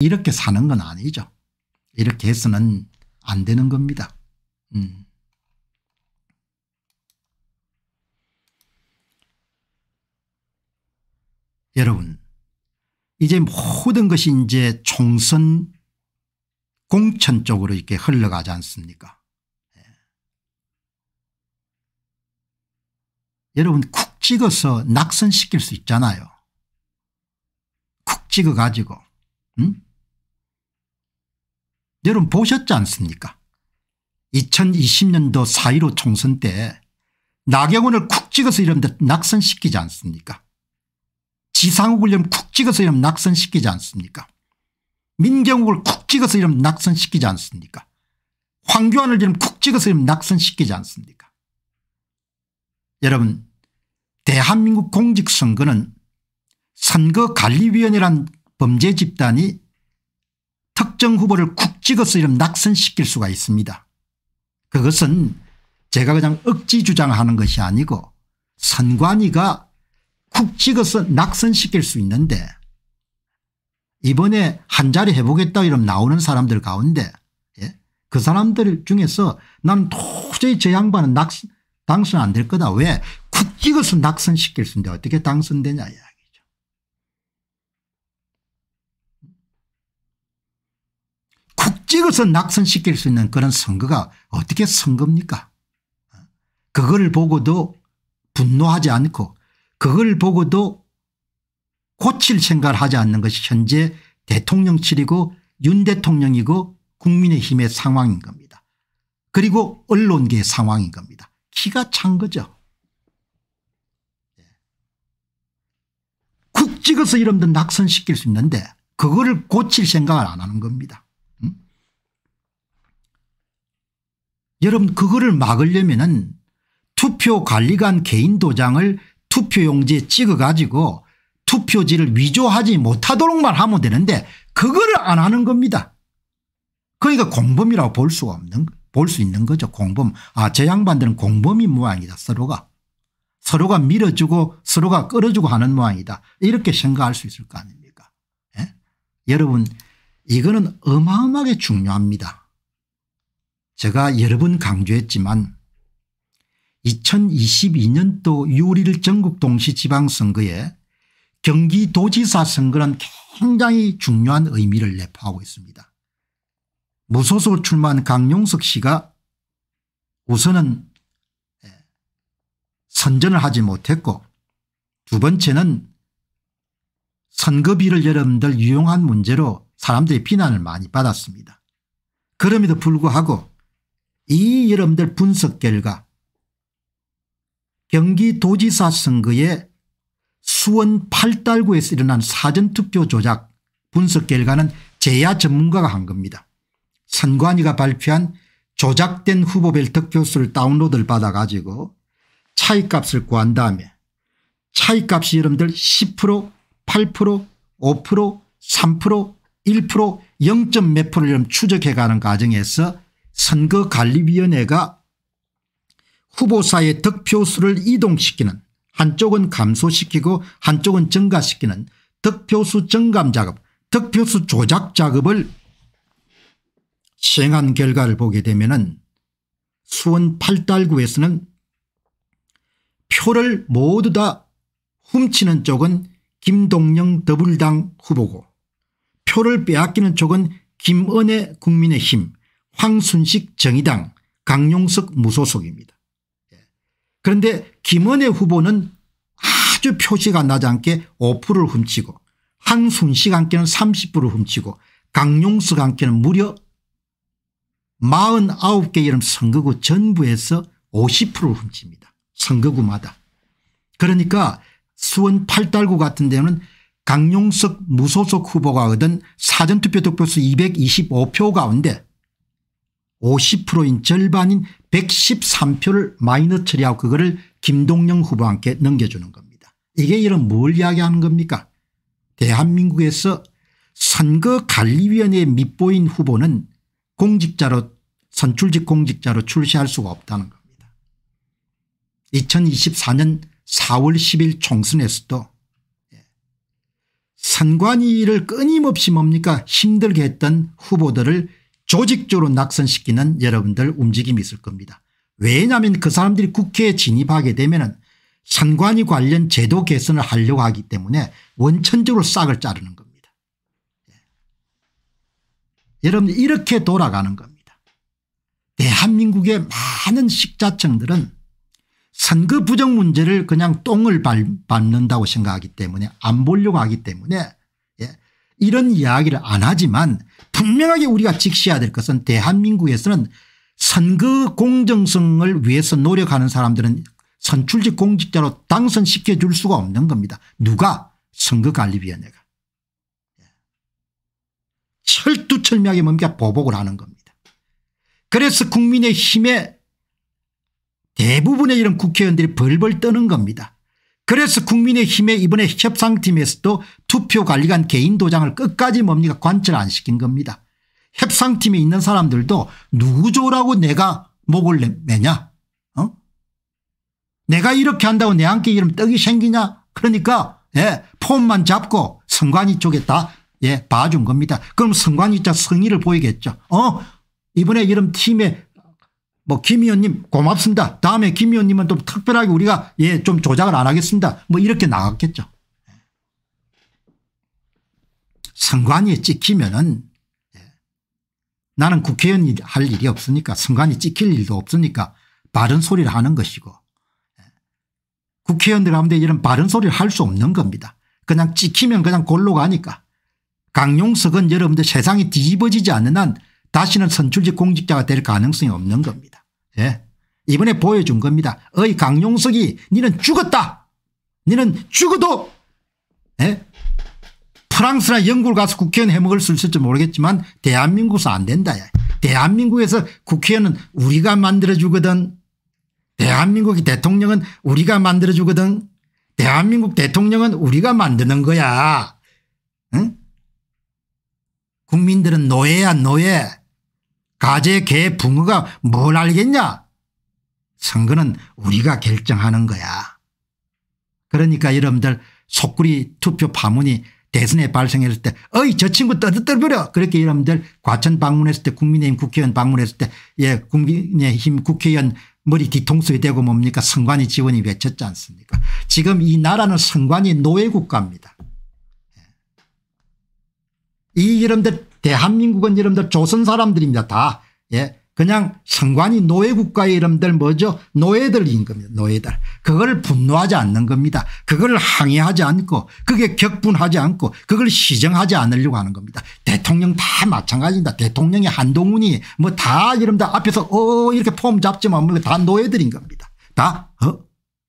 이렇게 사는 건 아니죠. 이렇게 해서는 안 되는 겁니다. 음. 여러분 이제 모든 것이 이제 총선 공천 쪽으로 이렇게 흘러가지 않습니까 예. 여러분 쿡 찍어서 낙선시킬 수 있잖아요. 쿡 찍어 가지고 음? 여러분 보셨지 않습니까 2020년도 4.15 총선 때 나경원을 쿡 찍어서 이러면 낙선시키지 않습니까 지상욱을 이러쿡 찍어서 이러면 낙선시키지 않습니까 민경욱을 쿡 찍어서 이러면 낙선시키지 않습니까 황교안을 이러면 쿡 찍어서 이러면 낙선시키지 않습니까 여러분 대한민국 공직선거는 선거관리위원회란 범죄 집단이 특정 후보를 쿡 찍어서 이런 낙선시킬 수가 있습니다. 그것은 제가 그냥 억지 주장하는 것이 아니고 선관위가 쿡 찍어서 낙선시킬 수 있는데 이번에 한자리 해보겠다 이러면 나오는 사람들 가운데 예? 그 사람들 중에서 난 도저히 저 양반은 낙, 당선 안 될 거다. 왜? 쿡 찍어서 낙선시킬 수 있는데 어떻게 당선되냐. 찍어서 낙선시킬 수 있는 그런 선거가 어떻게 선거입니까 그걸 보고도 분노하지 않고 그걸 보고도 고칠 생각을 하지 않는 것이 현재 대통령실이고 윤 대통령이고 국민의힘의 상황인 겁니다. 그리고 언론계의 상황인 겁니다. 키가 찬 거죠. 예. 국 찍어서 이러면 낙선시킬 수 있는데 그거를 고칠 생각을 안 하는 겁니다. 여러분 그거를 막으려면은 투표관리관 개인 도장을 투표용지에 찍어가지고 투표지를 위조하지 못하도록만 하면 되는데 그거를 안 하는 겁니다. 그러니까 공범이라고 볼 수 없는 볼 수 있는 거죠. 공범. 아저 양반들은 공범인 모양이다 서로가. 서로가 밀어주고 서로가 끌어주고 하는 모양이다. 이렇게 생각할 수 있을 거 아닙니까. 예? 여러분 이거는 어마어마하게 중요합니다. 제가 여러 번 강조했지만 2022년도 6일 전국 동시지방선거에 경기도지사 선거는 굉장히 중요한 의미를 내포하고 있습니다. 무소속 출마한 강용석 씨가 우선은 예, 선전을 하지 못했고 두 번째는 선거비를 여러분들 유용한 문제로 사람들이 비난을 많이 받았습니다. 그럼에도 불구하고 이 여러분들 분석 결과 경기도지사 선거에 수원 팔달구에서 일어난 사전투표 조작 분석 결과는 제야 전문가가 한 겁니다. 선관위가 발표한 조작된 후보별 득표수를 다운로드를 받아가지고 차이값을 구한 다음에 차이값이 여러분들 10% 8% 5% 3% 1% 0. 몇 프로를 추적해가는 과정에서 선거관리위원회가 후보사의 득표수를 이동시키는 한쪽은 감소시키고 한쪽은 증가시키는 득표수 증감 작업 득표수 조작 작업을 시행한 결과를 보게 되면 은 수원 팔달구에서는 표를 모두 다 훔치는 쪽은 김동영 더불당 후보고 표를 빼앗기는 쪽은 김은혜 국민의힘 황순식 정의당 강용석 무소속입니다. 예. 그런데 김은혜 후보는 아주 표시가 나지 않게 5%를 훔치고 한순식 함께는 30%를 훔치고 강용석 함께는 무려 49개 이름 선거구 전부에서 50%를 훔칩니다. 선거구마다. 그러니까 수원 팔달구 같은 데는 강용석 무소속 후보가 얻은 사전투표 득표수 225표 가운데 50%인 절반인 113표를 마이너 처리하고 그거를 김동영 후보한테 넘겨주는 겁니다. 이게 이런 뭘 이야기하는 겁니까 대한민국에서 선거관리위원회에 밑보인 후보는 공직자로 선출직 공직자로 출시할 수가 없다는 겁니다. 2024년 4월 10일 총선에서도 선관위를 끊임없이 뭡니까 힘들게 했던 후보들을 조직적으로 낙선시키는 여러분들 움직임이 있을 겁니다. 왜냐하면 그 사람들이 국회에 진입하게 되면 선관위 관련 제도 개선을 하려고 하기 때문에 원천적으로 싹을 자르는 겁니다. 예. 여러분 이렇게 돌아가는 겁니다. 대한민국의 많은 식자층들은 선거 부정 문제를 그냥 똥을 밟는다고 생각하기 때문에 안 보려고 하기 때문에 예. 이런 이야기를 안 하지만 분명하게 우리가 직시해야 될 것은 대한민국에서는 선거 공정성을 위해서 노력하는 사람들은 선출직 공직자로 당선시켜줄 수가 없는 겁니다. 누가? 선거관리위원회가. 철두철미하게 뭡니까 보복을 하는 겁니다. 그래서 국민의힘의 대부분의 이런 국회의원들이 벌벌 떠는 겁니다. 그래서 국민의힘의 이번에 협상팀에서도 투표관리관 개인 도장을 끝까지 뭡니까 관철 안 시킨 겁니다. 협상팀에 있는 사람들도 누구 조라고 내가 목을 매냐 어? 내가 이렇게 한다고 내한테 이름 떡이 생기냐 그러니까 예, 폼만 잡고 선관위 쪽에 다 예, 봐준 겁니다. 그럼 선관위자 성의를 보이겠죠. 어 이번에 이런 팀에 뭐김 의원님 고맙습니다. 다음에 김 의원님은 좀 특별하게 우리가 예좀 조작을 안 하겠습니다. 뭐 이렇게 나갔겠죠. 선관위에 찍히면은 예. 나는 국회의원이 할 일이 없으니까 선관위 찍힐 일도 없으니까 바른 소리를 하는 것이고 예. 국회의원들 가운데 이런 바른 소리를 할 수 없는 겁니다. 그냥 찍히면 그냥 골로 가니까 강용석은 여러분들 세상이 뒤집어지지 않는 한 다시는 선출직 공직자가 될 가능성이 없는 겁니다. 예. 이번에 보여준 겁니다. 어이 강용석이 니는 죽었다. 니는 죽어도 예? 프랑스나 영국을 가서 국회의원 해먹을 수 있을지 모르겠지만 대한민국에서 안 된다. 대한민국에서 국회의원은 우리가 만들어주거든. 대한민국의 대통령은 우리가 만들어주거든. 대한민국 대통령은 우리가 만드는 거야. 응? 국민들은 노예야 노예. 가재 개 붕어가 뭘 알겠냐 선거는 우리가 결정하는 거야. 그러니까 여러분들 속구리 투표 파문이 대선에 발생했을 때 어이 저 친구 떠들떠버려 그렇게 여러분들 과천 방문했을 때 국민의힘 국회의원 방문했을 때예 국민의힘 국회의원 머리 뒤통수에 대고 뭡니까 선관위 지원이 외쳤지 않습니까 지금 이 나라는 선관위 노예국가입니다. 예. 이 여러분들 대한민국은 여러분들 조선 사람들입니다. 다. 예. 그냥 상관이 노예국가의 이름들 뭐죠 노예들인 겁니다. 노예들. 그걸 분노하지 않는 겁니다. 그걸 항의하지 않고 그게 격분하지 않고 그걸 시정하지 않으려고 하는 겁니다. 대통령 다 마찬가지입니다. 대통령이 한동훈이 뭐 다 이름들 앞에서 어 이렇게 폼 잡지만 뭐다 노예들인 겁니다. 다 어?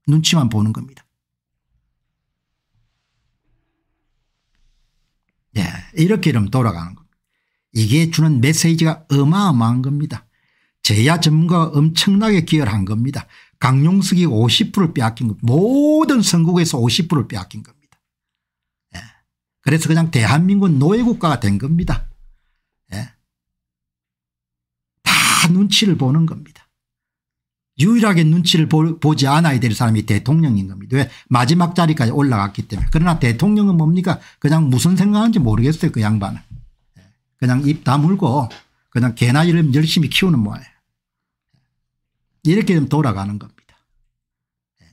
눈치만 보는 겁니다. 예, 이렇게 이러면 돌아가는 거예 이게 주는 메시지가 어마어마한 겁니다. 제야 전문가가 엄청나게 기여한 겁니다. 강용석이 50%를 빼앗긴 겁니다. 모든 선국에서 50%를 빼앗긴 겁니다. 예. 그래서 그냥 대한민국 노예국가가 된 겁니다. 예. 다 눈치를 보는 겁니다. 유일하게 눈치를 보, 보지 않아야 될 사람이 대통령인 겁니다. 왜 마지막 자리까지 올라갔기 때문에. 그러나 대통령은 뭡니까 그냥 무슨 생각하는지 모르겠어요 그 양반은. 그냥 입 다물고 그냥 개나 이름 열심히 키우는 모양이에요. 이렇게 좀 돌아가는 겁니다. 예.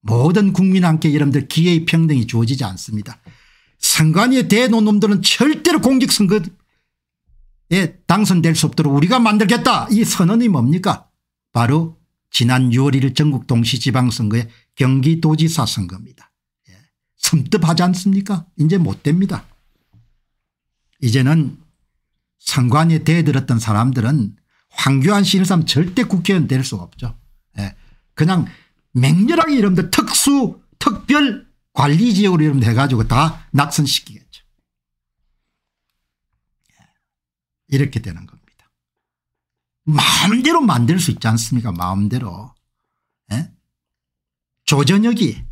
모든 국민 함께 여러분들 기회의 평등이 주어지지 않습니다. 선관위에 대노 놈들은 절대로 공직선거에 당선될 수 없도록 우리가 만들겠다. 이 선언이 뭡니까? 바로 지난 6월 1일 전국 동시지방선거의 경기도지사 선거입니다. 예. 섬뜩하지 않습니까? 이제 못 됩니다. 이제는 상관에 대들었던 사람들은 황교안 신일삼 절대 국회의원 될 수가 없죠. 예. 그냥 맹렬하게 이름들 특수 특별 관리지역으로 이름 해가지고 다 낙선시키겠죠. 예. 이렇게 되는 겁니다. 마음대로 만들 수 있지 않습니까 마음대로. 예? 조전혁이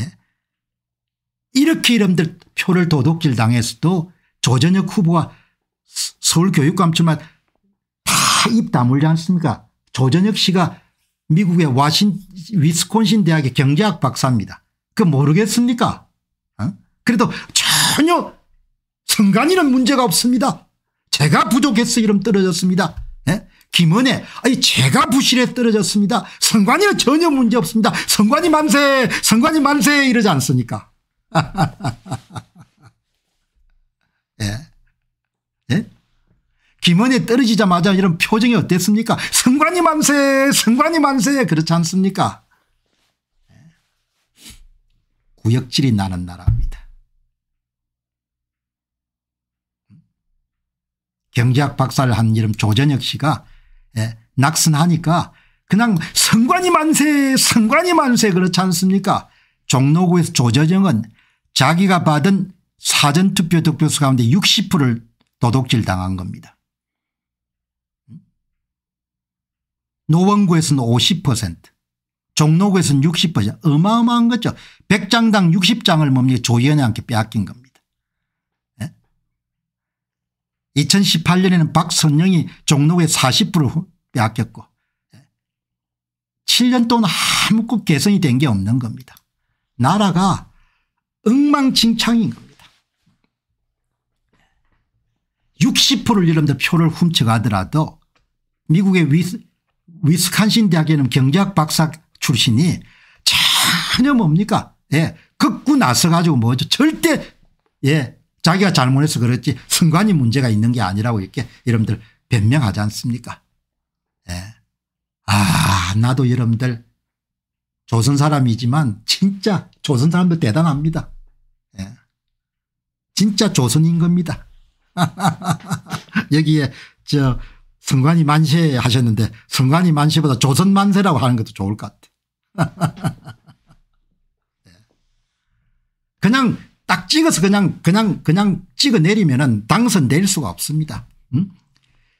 예? 이렇게 이름들 표를 도둑질 당했어도 조전혁 후보가 서울 교육감치만 다 입 다물지 않습니까 조전혁 씨가 미국의 와신 위스콘신 대학의 경제학 박사입니다. 그 모르겠습니까 어? 그래도 전혀 성관이는 문제가 없습니다. 제가 부족해서 이름 떨어졌습니다. 예? 김은혜 아니 제가 부실해 떨어졌습니다. 성관이는 전혀 문제 없습니다. 성관이 만세 성관이 만세 이러지 않습니까 김원이 떨어지자마자 이런 표정이 어땠습니까 성관이 만세 성관이 만세 그렇지 않습니까 예. 구역질이 나는 나라입니다. 경제학 박사를 한 이름 조전혁 씨가 예, 낙선하니까 그냥 선관이 만세 선관이 만세 그렇지 않습니까 종로구에서 조전혁은 자기가 받은 사전투표 득표수 가운데 60%를 도둑질 당한 겁니다. 노원구에서는 50% 종로구에서는 60% 어마어마한 거죠. 100장당 60장을 뭡니까 조연한테 빼앗긴 겁니다. 2018년에는 예? 박선영이 종로구에 40% 빼앗겼고 7년 예? 동안 아무것도 개선이 된 게 없는 겁니다. 나라가 엉망진창인 겁니다. 60%를 여러분들 표를 훔쳐가더라도 미국의 위스, 위스칸신 대학에는 경제학 박사 출신이 전혀 뭡니까 예 극구 나서 가지고 뭐죠 절대 예 자기가 잘못해서 그렇지 선관위 문제가 있는 게 아니라고 이렇게 여러분들 변명하지 않습니까 예. 아 나도 여러분들 조선 사람이지만 진짜 조선 사람들 대단합니다 예. 진짜 조선인 겁니다 여기에 저 성관이 만세 하셨는데 성관이 만세보다 조선 만세라고 하는 것도 좋을 것 같아. 네. 그냥 딱 찍어서 그냥 그냥 그냥 찍어 내리면은 당선될 수가 없습니다. 음?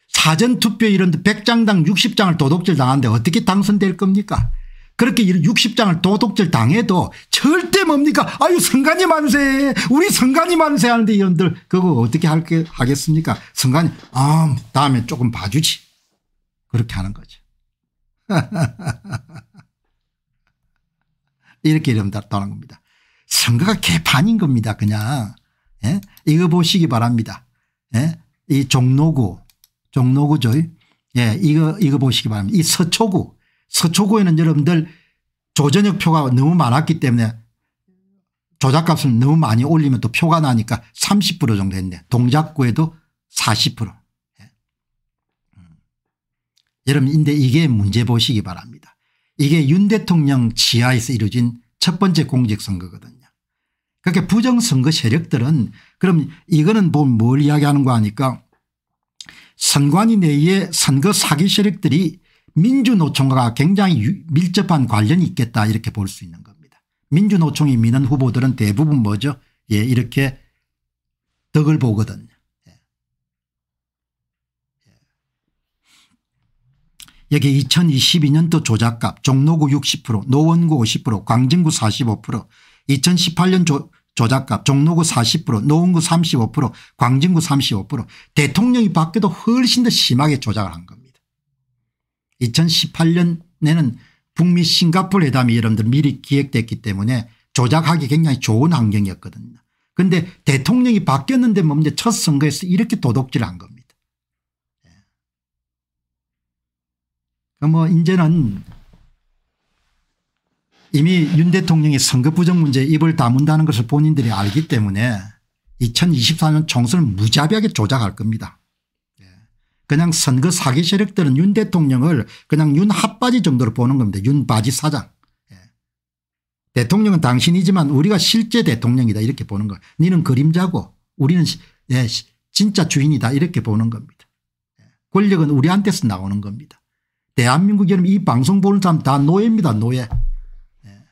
사전투표 이런 데 100장당 60장을 도둑질 당하는데 어떻게 당선될 겁니까? 그렇게 60장을 도둑질 당해도 절대 뭡니까 아유 성관님 만세 우리 성관님 만세 하는데 이런들 그거 어떻게 할게 하겠습니까 성관님 아 다음에 조금 봐주지 그렇게 하는 거죠 이렇게 이름답다는 겁니다 선거가 개판인 겁니다 그냥 예? 이거 보시기 바랍니다 예? 이 종로구 종로구죠 예, 이거 이거 보시기 바랍니다 이 서초구 서초구에는 여러분들 조전역 표가 너무 많았기 때문에 조작값을 너무 많이 올리면 또 표가 나니까 30% 정도 했네. 동작구에도 40%. 예. 음. 여러분 근데 이게 문제 보시기 바랍니다. 이게 윤 대통령 지하에서 이루어진 첫 번째 공직선거거든요. 그렇게 그러니까 부정선거 세력들은 그럼 이거는 뭐, 뭘 이야기하는 거 아니까 선관위 내에 선거 사기 세력들이 민주노총과 굉장히 밀접한 관련이 있겠다 이렇게 볼 수 있는 겁니다. 민주노총이 미는 후보들은 대부분 뭐죠 예 이렇게 덕을 보거든요. 예. 예. 여기 2022년도 조작값 종로구 60% 노원구 50% 광진구 45% 2018년 조, 조작값 종로구 40% 노원구 35% 광진구 35% 대통령이 바뀌어도 훨씬 더 심하게 조작을 한 겁니다. 2018년에는 북미 싱가포르 회담이 여러분들 미리 기획됐기 때문에 조작하기 굉장히 좋은 환경이었거든요. 그런데 대통령이 바뀌었는데 뭡니까 뭐 첫 선거에서 이렇게 도덕질한 겁니다. 예. 그 뭐 이제는 이미 윤 대통령이 선거 부정 문제에 입을 다문다는 것을 본인들이 알기 때문에 2024년 총선을 무자비하게 조작할 겁니다. 그냥 선거 사기 세력들은 윤 대통령을 그냥 윤 핫바지 정도로 보는 겁니다. 윤 바지 사장. 예. 대통령은 당신이지만 우리가 실제 대통령이다 이렇게 보는 거예요. 니는 그림자고 우리는 예, 진짜 주인이다 이렇게 보는 겁니다. 예. 권력은 우리한테서 나오는 겁니다. 대한민국 여러분 이 방송 보는 사람 다 노예입니다 노예. 예.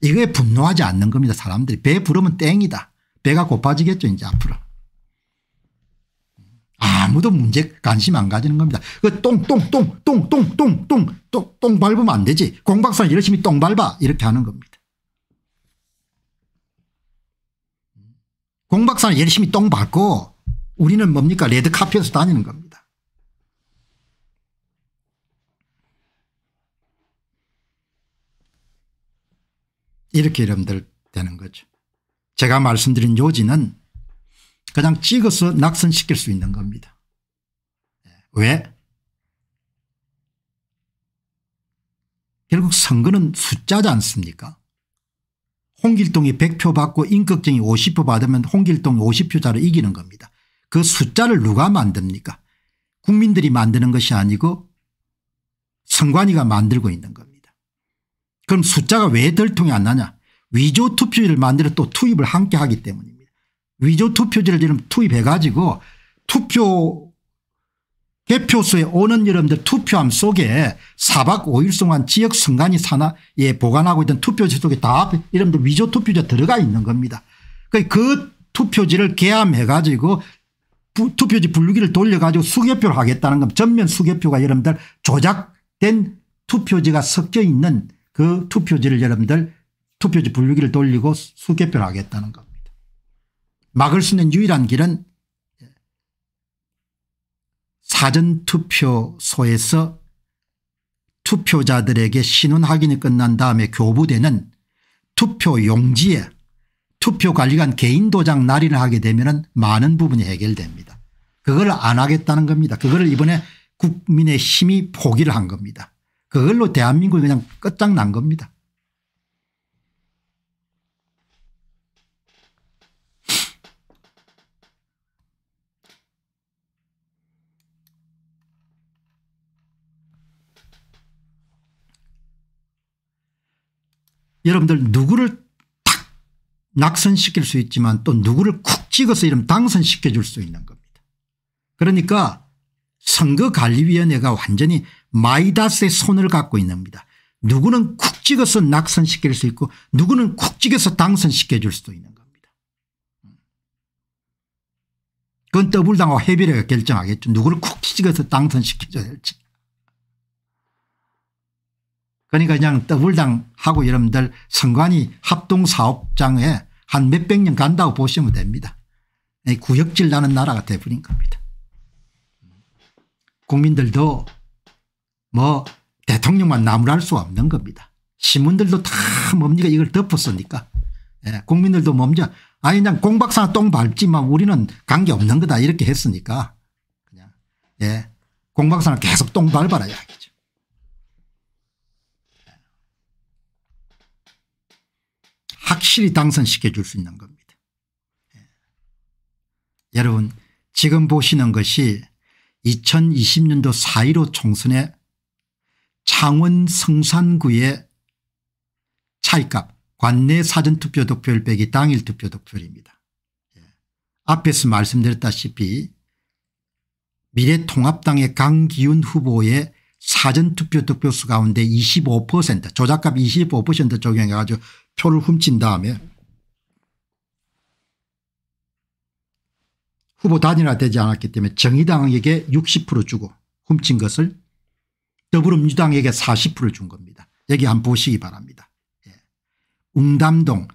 이거에 분노하지 않는 겁니다 사람들이. 배 부르면 땡이다. 배가 고파지겠죠 이제 앞으로. 아무도 문제 관심 안 가지는 겁니다. 그 똥똥똥 똥똥똥 똥똥똥 밟으면 안 되지. 공 박사 열심히 똥 밟아 이렇게 하는 겁니다. 공 박사는 열심히 똥 밟고 우리는 뭡니까 레드 카피에서 다니는 겁니다. 이렇게 여러분들 되는 거죠. 제가 말씀드린 요지는 그냥 찍어서 낙선시킬 수 있는 겁니다. 예. 왜? 결국 선거는 숫자지 않습니까? 홍길동이 100표 받고 인격정이 50표 받으면 홍길동이 50표자로 이기는 겁니다. 그 숫자를 누가 만듭니까? 국민들이 만드는 것이 아니고 선관위가 만들고 있는 겁니다. 그럼 숫자가 왜 들통이 안 나냐? 위조 투표율을 만들어 또 투입을 함께 하기 때문입니다. 위조 투표지를 지금 투입해 가지고 투표 개표소에 오는 여러분들 투표함 속에 사박5일 동안 지역 선관위 산하에 보관하고 있던 투표지 속에 다여러분들 위조 투표지가 들어가 있는 겁니다. 그, 그 투표지를 개함해 가지고 투표지 분류기를 돌려 가지고 수개표를 하겠다는 겁 전면 수개표가 여러분들 조작된 투표지가 섞여 있는 그 투표지를 여러분들 투표지 분류기를 돌리고 수개표를 하겠다는 겁니다. 막을 수 있는 유일한 길은 사전투표소에서 투표자들에게 신원 확인이 끝난 다음에 교부되는 투표용지에 투표관리관 개인 도장 날인을 하게 되면 많은 부분이 해결됩니다. 그걸 안 하겠다는 겁니다. 그걸 이번에 국민의 힘이 포기를 한 겁니다. 그걸로 대한민국이 그냥 끝장난 겁니다. 여러분들 누구를 탁 낙선시킬 수 있지만 또 누구를 쿡 찍어서 이름 당선시켜 줄 수 있는 겁니다. 그러니까 선거관리위원회가 완전히 마이다스의 손을 갖고 있는 겁니다. 누구는 쿡 찍어서 낙선시킬 수 있고 누구는 쿡 찍어서 당선시켜 줄 수도 있는 겁니다. 그건 더블당하고 해비례가 결정하겠죠. 누구를 쿡 찍어서 당선시켜줘야 될지. 그러니까 그냥 더블당하고 여러분들 선관위 합동사업장에 한 몇백 년 간다고 보시면 됩니다. 구역질 나는 나라가 돼버린 겁니다. 국민들도 뭐 대통령만 나무랄 수 없는 겁니다. 신문들도 다 뭡니까 이걸 덮었으니까. 예, 국민들도 뭡니까 아니 그냥 공박사 똥 밟지만 우리는 관계없는 거다 이렇게 했으니까 그냥 예, 공박사는 계속 똥 밟아라 이야기죠. 확실히 당선시켜 줄 수 있는 겁니다. 예. 여러분 지금 보시는 것이 2020년도 4.15 총선에 창원 성산구의 차이값 관내 사전투표 득표율 빼기 당일 투표 득표율입니다. 예. 앞에서 말씀드렸다시피 미래통합당의 강기훈 후보의 사전투표 득표수 가운데 25% 조작값 25% 적용해 가지고 표를 훔친 다음에 후보 단일화 되지 않았기 때문에 정의당에게 60% 주고 훔친 것을 더불어민주당에게 40%를 준 겁니다. 여기 한번 보시기 바랍니다. 예. 웅담동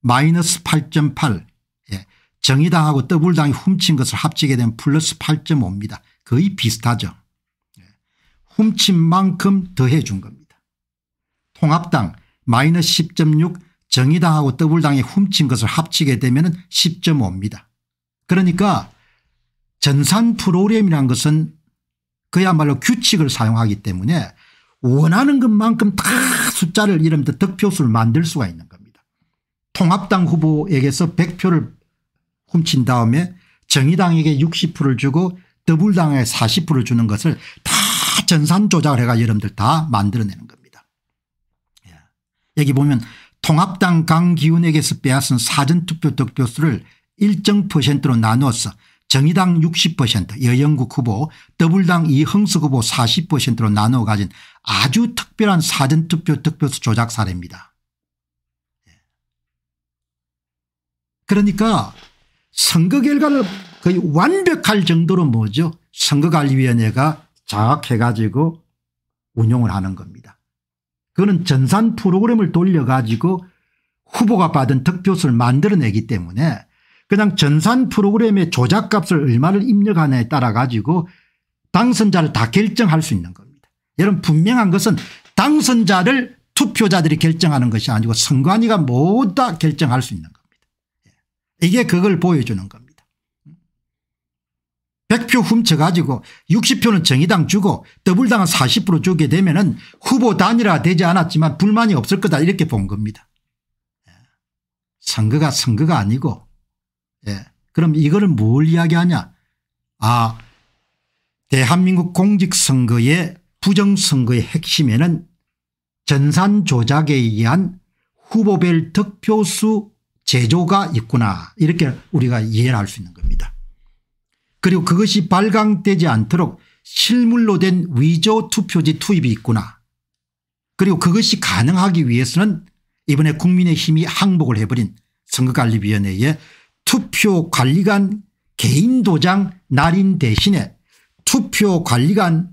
마이너스 8.8 예. 정의당하고 더불당이 훔친 것을 합치게 되 플러스 8.5입니다. 거의 비슷하죠. 예. 훔친 만큼 더해 준 겁니다. 통합당 마이너스 10.6 정의당하고 더블당이 훔친 것을 합치게 되면 10.5입니다. 그러니까 전산 프로그램이라는 것은 그야말로 규칙을 사용하기 때문에 원하는 것만큼 다 숫자를 이름면터 득표수를 만들 수가 있는 겁니다. 통합당 후보에게서 100표를 훔친 다음에 정의당에게 60%를 주고 더블당에 40%를 주는 것을 다 전산 조작을 해가 여러분들 다 만들어내는 겁니다. 여기 보면 통합당 강기훈에게서 빼앗은 사전투표 득표수를 일정 퍼센트로 나누어서 정의당 60% 여영국 후보 더블당 이흥석 후보 40%로 나누어 가진 아주 특별한 사전투표 득표수 조작 사례입니다. 예. 그러니까 선거 결과를 거의 완벽할 정도로 뭐죠 선거관리위원회가 장악해 가지고 운영을 하는 겁니다. 그거는 전산 프로그램을 돌려가지고 후보가 받은 득표수를 만들어내기 때문에 그냥 전산 프로그램의 조작값을 얼마를 입력하냐에 따라 가지고 당선자를 다 결정할 수 있는 겁니다. 여러분 분명한 것은 당선자를 투표자들이 결정하는 것이 아니고 선관위가 모두 다 결정할 수 있는 겁니다. 예. 이게 그걸 보여주는 겁니다. 100표 훔쳐가지고 60표는 정의당 주고 더블당은40% 주게 되면 은 후보 단일화 되지 않았지만 불만이 없을 거다 이렇게 본 겁니다. 예. 선거가 선거가 아니고 예. 그럼 이거를 뭘 이야기하냐 아 대한민국 공직선거의 부정선거의 핵심에는 전산 조작에 의한 후보별 득표수 제조가 있구나 이렇게 우리가 이해를 할 수 있는 거예요. 그리고 그것이 발광되지 않도록 실물로 된 위조 투표지 투입이 있구나. 그리고 그것이 가능하기 위해서는 이번에 국민의힘이 항복을 해버린 선거관리위원회의 투표관리관 개인도장 날인 대신에 투표관리관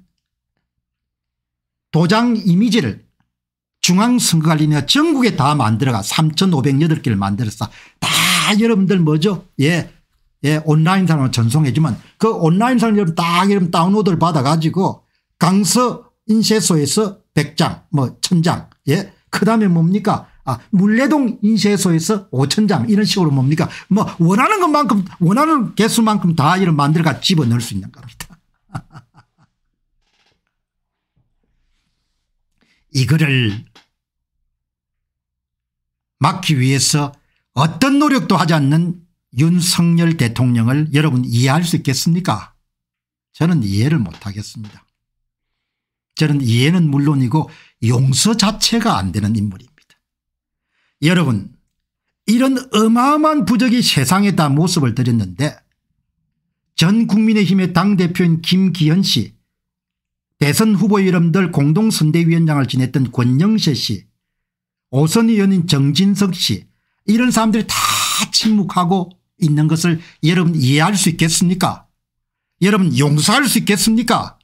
도장 이미지를 중앙선거관리위 전국에 다 만들어가 3508개를 만들었어. 다 여러분들 뭐죠? 예 예, 온라인 상으로 전송해주면 그 온라인 상을 딱 이름 다운로드를 받아가지고 강서 인쇄소에서 100장, 뭐 1000장, 예. 그 다음에 뭡니까? 아, 물레동 인쇄소에서 5 0 0 0장 이런 식으로 뭡니까? 뭐 원하는 것만큼 원하는 개수만큼 다 이런 만들어가 집어넣을 수 있는 겁니다. 이거를 막기 위해서 어떤 노력도 하지 않는 윤석열 대통령을 여러분 이해할 수 있겠습니까 저는 이해를 못하겠습니다. 저는 이해는 물론이고 용서 자체가 안 되는 인물입니다. 여러분 이런 어마어마한 부적이 세상에 다 모습을 드렸는데 전 국민의힘의 당대표인 김기현 씨 대선 후보 이름들 공동선대위원장을 지냈던 권영세 씨 오선 의원인 정진석 씨 이런 사람들이 다 침묵하고 있는 것을 여러분 이해할 수 있겠습니까 여러분 용서할 수 있겠습니까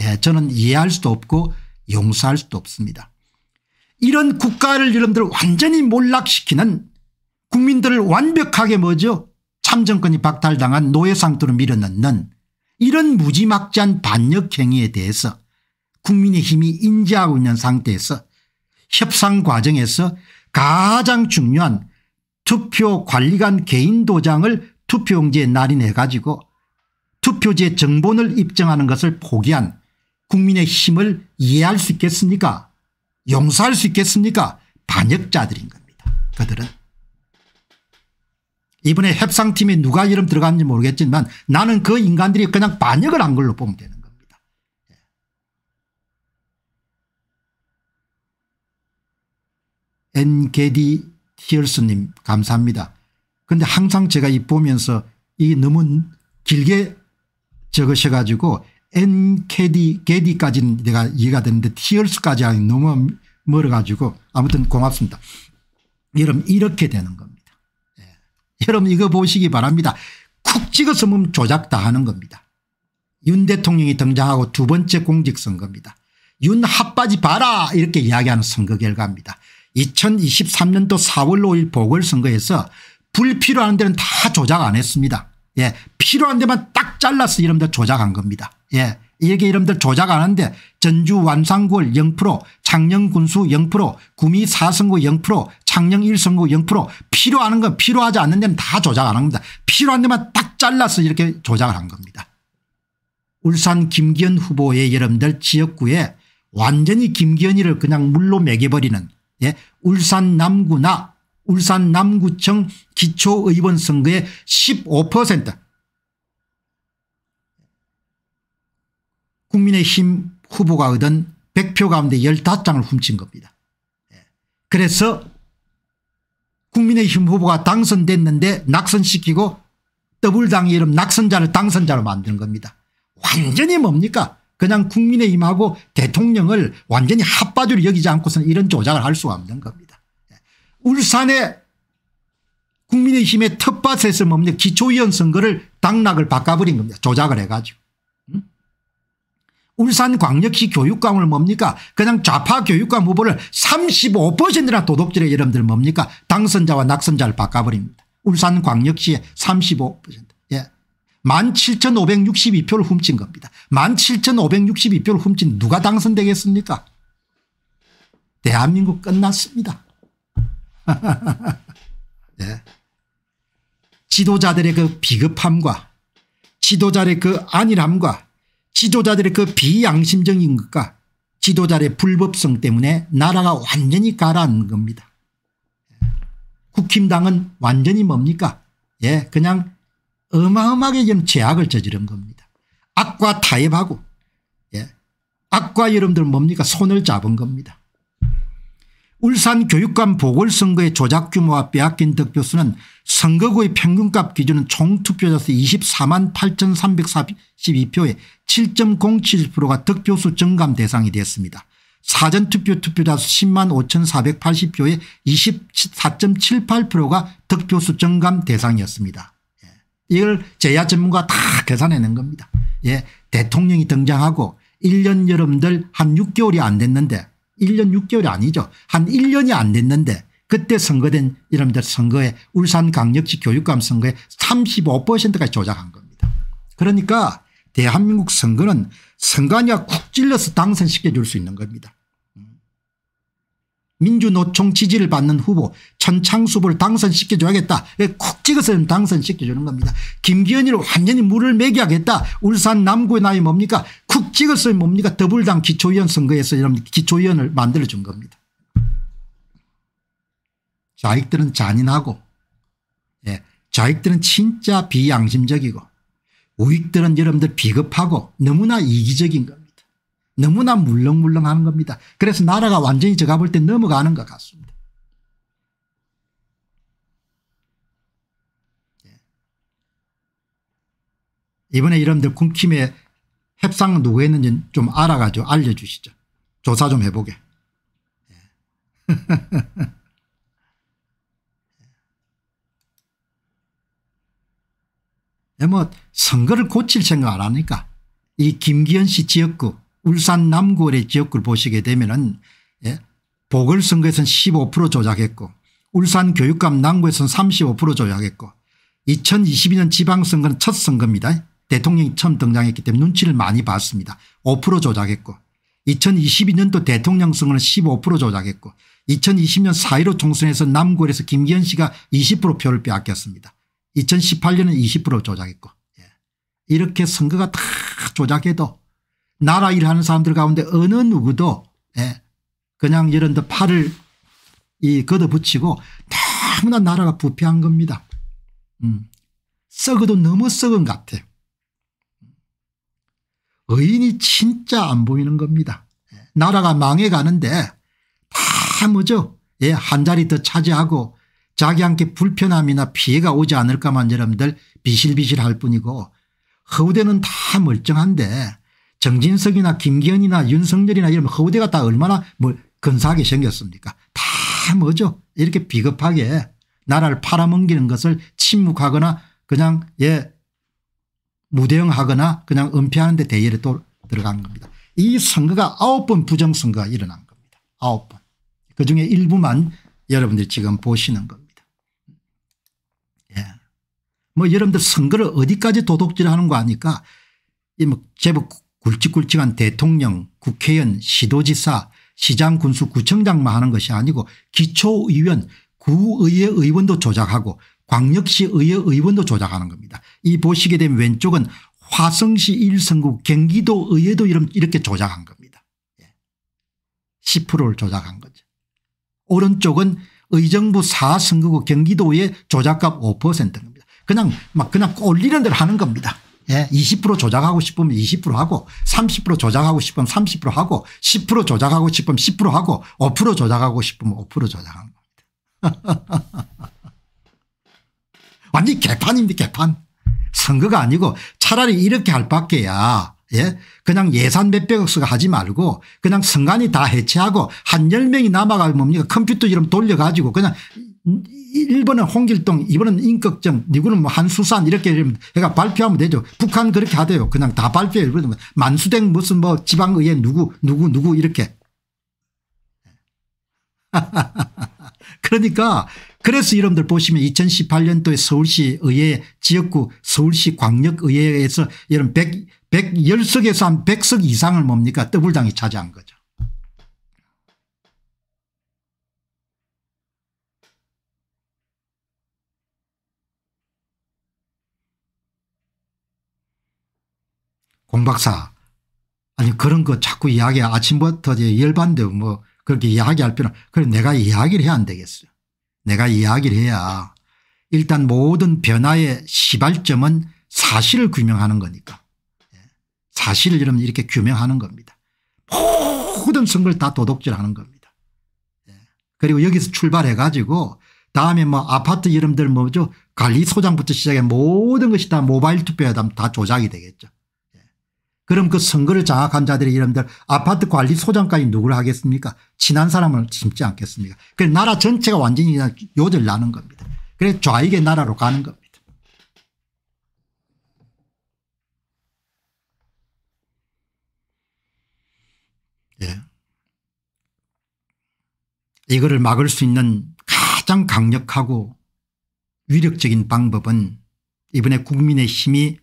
예, 저는 이해할 수도 없고 용서할 수도 없습니다. 이런 국가를 여러분들 완전히 몰락시키는 국민들을 완벽하게 뭐죠 참정권이 박탈당한 노예상태로 밀어넣는 이런 무지막지한 반역 행위에 대해서 국민의 힘이 인지하고 있는 상태에서 협상 과정에서 가장 중요한 투표 관리관 개인 도장을 투표용지에 날인해 가지고 투표지의 정본을 입증하는 것을 포기한 국민의 힘을 이해할 수 있겠습니까 용서할 수 있겠습니까 반역자들인 겁니다. 그들은. 이번에 협상팀에 누가 이름 들어갔는지 모르겠지만 나는 그 인간들이 그냥 반역을 한 걸로 보면 되는 겁니다. 엔게디 예. 히얼스님 감사합니다. 그런데 항상 제가 이 보면서 이 너무 길게 적으셔 가지고 NKD, KD까지는 내가 이해가 되는데 티얼스까지 하니 너무 멀어 가지고 아무튼 고맙습니다. 여러분 이렇게 되는 겁니다. 예. 여러분 이거 보시기 바랍니다. 쿡 찍어서 몸 조작 다 하는 겁니다. 윤 대통령이 등장하고 두 번째 공직선거입니다. 윤 핫바지 봐라 이렇게 이야기하는 선거 결과입니다. 2023년도 4월 5일 보궐선거에서 불필요한 데는 다 조작 안 했습니다. 예. 필요한 데만 딱 잘라서 이름들 조작한 겁니다. 예. 이렇게 이름들 조작 안 하는데 전주 완산구월 0% 창녕 군수 0% 구미 4선구 0% 창녕 1선구 0%필요한건 필요하지 않는 데는 다 조작 안 합니다. 필요한 데만 딱 잘라서 이렇게 조작을 한 겁니다. 울산 김기현 후보의 여러분들 지역구에 완전히 김기현이를 그냥 물로 매겨버리는 예? 울산 남구나 울산 남구청 기초의원 선거의 15% 국민의힘 후보가 얻은 100표 가운데 15장을 훔친 겁니다. 예. 그래서 국민의힘 후보가 당선됐는데 낙선시키고 더블당 이름 낙선자를 당선자로 만드는 겁니다. 완전히 뭡니까 그냥 국민의힘하고 대통령을 완전히 핫바주로 여기지 않고서는 이런 조작을 할 수가 없는 겁니다. 예. 울산의 국민의힘의 텃밭에서 뭡니 기초위원 선거를 당락을 바꿔버린 겁니다. 조작을 해가지고. 음? 울산광역시 교육감을 뭡니까 그냥 좌파 교육감 후보를 35%나 도덕질에 여러분들 뭡니까 당선자와 낙선자를 바꿔버립니다. 울산광역시의 35% 17,562표를 훔친 겁니다. 17,562표를 훔친 누가 당선되겠습니까? 대한민국 끝났습니다. 네. 지도자들의 그 비급함과 지도자들의 그 안일함과 지도자들의 그 비양심적인 것과 지도자들의 불법성 때문에 나라가 완전히 가라앉는 겁니다. 네. 국힘당은 완전히 뭡니까? 예, 그냥 어마어마하게 지금 제약을 저지른 겁니다. 악과 타협하고 예. 악과 여러분들 뭡니까 손을 잡은 겁니다. 울산 교육감 보궐선거의 조작 규모와 빼앗긴 득표수는 선거구의 평균값 기준은 총투표자수 24만 8,342표의 7.07%가 득표수 증감 대상이 되습니다 사전투표 투표자수 10만 5,480표의 24.78%가 득표수 증감 대상이었습니다. 이걸 제야 전문가 다 계산해낸 겁니다. 예, 대통령이 등장하고 1년 여러들한 6개월이 안 됐는데 1년 6개월이 아니죠. 한 1년이 안 됐는데 그때 선거된 여러분들 선거에 울산강력시 교육감 선거에 35%까지 조작한 겁니다. 그러니까 대한민국 선거는 선관위가 쿡 찔러서 당선시켜줄 수 있는 겁니다. 민주노총 지지를 받는 후보 천창수를 당선시켜줘야겠다. 예, 콕 찍어서 당선시켜주는 겁니다. 김기현이를 완전히 물을 매기하겠다. 울산 남구의 나이 뭡니까 쿡 찍어서 뭡니까 더불당 기초위원 선거에서 여 이런 기초위원을 만들어준 겁니다. 좌익들은 잔인하고 예. 좌익들은 진짜 비양심적이고 우익들은 여러분들 비겁하고 너무나 이기적인 겁니다. 너무나 물렁물렁하는 겁니다. 그래서 나라가 완전히 제가 볼 때 넘어가는 것 같습니다. 예. 이번에 여러분들 국힘의 협상 누구 했는지 좀 알아가지고 알려주시죠. 조사 좀 해보게. 예. 예, 뭐 선거를 고칠 생각 안 하니까 이 김기현 씨 지역구 울산 남구의 지역구를 보시게 되면은 예? 보궐선거에서는 15% 조작했고 울산 교육감 남구에서는 35% 조작했고 2022년 지방선거는 첫 선거입니다. 대통령이 처음 등장했기 때문에 눈치를 많이 봤습니다. 5% 조작했고 2022년도 대통령 선거는 15% 조작했고 2020년 4.15 총선에서 남구에서 김기현 씨가 20% 표를 빼앗겼습니다. 2018년은 20% 조작했고 예. 이렇게 선거가 다 조작해도 나라 일하는 사람들 가운데 어느 누구도 예, 그냥 이런 데 팔을 이 걷어붙이고 너무나 나라가 부패한 겁니다. 음. 썩어도 너무 썩은 같아요. 의인이 진짜 안 보이는 겁니다. 예, 나라가 망해가는데 다 뭐죠? 예, 한 자리 더 차지하고 자기한테 불편함이나 피해가 오지 않을까만 여러분들 비실비실할 뿐이고 허우대는 다 멀쩡한데 정진석이나 김기현이나 윤석열이나 이런 허우대가 다 얼마나 뭘 뭐 근사하게 생겼습니까 다 뭐죠 이렇게 비겁하게 나라를 팔아먹기는 것을 침묵하거나 그냥 예 무대응하거나 그냥 은폐하는 데 대열에 또 들어간 겁니다. 이 선거가 아홉 번 부정선거가 일어난 겁니다. 아홉 번. 그중에 일부만 여러분들이 지금 보시는 겁니다. 예. 뭐 여러분들 선거를 어디까지 도둑질하는 거 아니까 이뭐 제법 굵직굵직한 대통령 국회의원 시도지사 시장 군수 구청장만 하는 것이 아니고 기초의원 구의회 의원도 조작하고 광역시 의회 의원도 조작하는 겁니다. 이 보시게 되면 왼쪽은 화성시 1선구 경기도 의회도 이렇게 조작한 겁니다. 10%를 예. 조작한 거죠. 오른쪽은 의정부 4선거구 경기도의 조작값 5%입니다. 그냥 막 그냥 꼴리는 대로 하는 겁니다. 예, 20% 조작하고 싶으면 20% 하고 30% 조작하고 싶으면 30% 하고 10% 조작하고 싶으면 10% 하고 5% 조작하고 싶으면 5% 조작하는 겁니다. 완전 개판입니다 개판. 선거가 아니고 차라리 이렇게 할 밖에야 예? 그냥 예산 몇백억 쓰고 하지 말고 그냥 선관위 다 해체하고 한 열명이 남아가 뭡니까 컴퓨터 이름 돌려가지고 그냥 1번은 홍길동 2번은 인걱정 누구은뭐 한수산 이렇게 그러 발표하면 되죠. 북한 그렇게 하대요. 그냥 다 발표해요. 만수댕 무슨 뭐 지방의회 누구 누구 누구 이렇게. 그러니까 그래서 여러분들 보시면 2018년도에 서울시 의회 지역구 서울시 광역의회에서 이런 100, 110석에서 한 100석 이상을 뭡니까 더불당이 차지한 거죠. 공박사 아니 그런 거 자꾸 이야기 아침부터 열반되고 뭐 그렇게 이야기할 필요는 그래 내가 이야기를 해야 안 되겠어요. 내가 이야기를 해야 일단 모든 변화의 시발점은 사실을 규명하는 거니까 예. 사실을 여러분 이렇게 규명하는 겁니다. 모든 선거를 다도덕질하는 겁니다. 예. 그리고 여기서 출발해 가지고 다음에 뭐 아파트 이름들 뭐죠 관리소장부터 시작해 모든 것이 다 모바일 투표에 다 조작이 되겠죠. 그럼 그 선거를 장악한 자들의 이름들 아파트 관리 소장까지 누구를 하겠습니까 친한 사람을 심지 않겠습니까 그래서 나라 전체가 완전히 요절 나는 겁니다. 그래서 좌익의 나라로 가는 겁니다. 예. 이거를 막을 수 있는 가장 강력하고 위력적인 방법은 이번에 국민의 힘이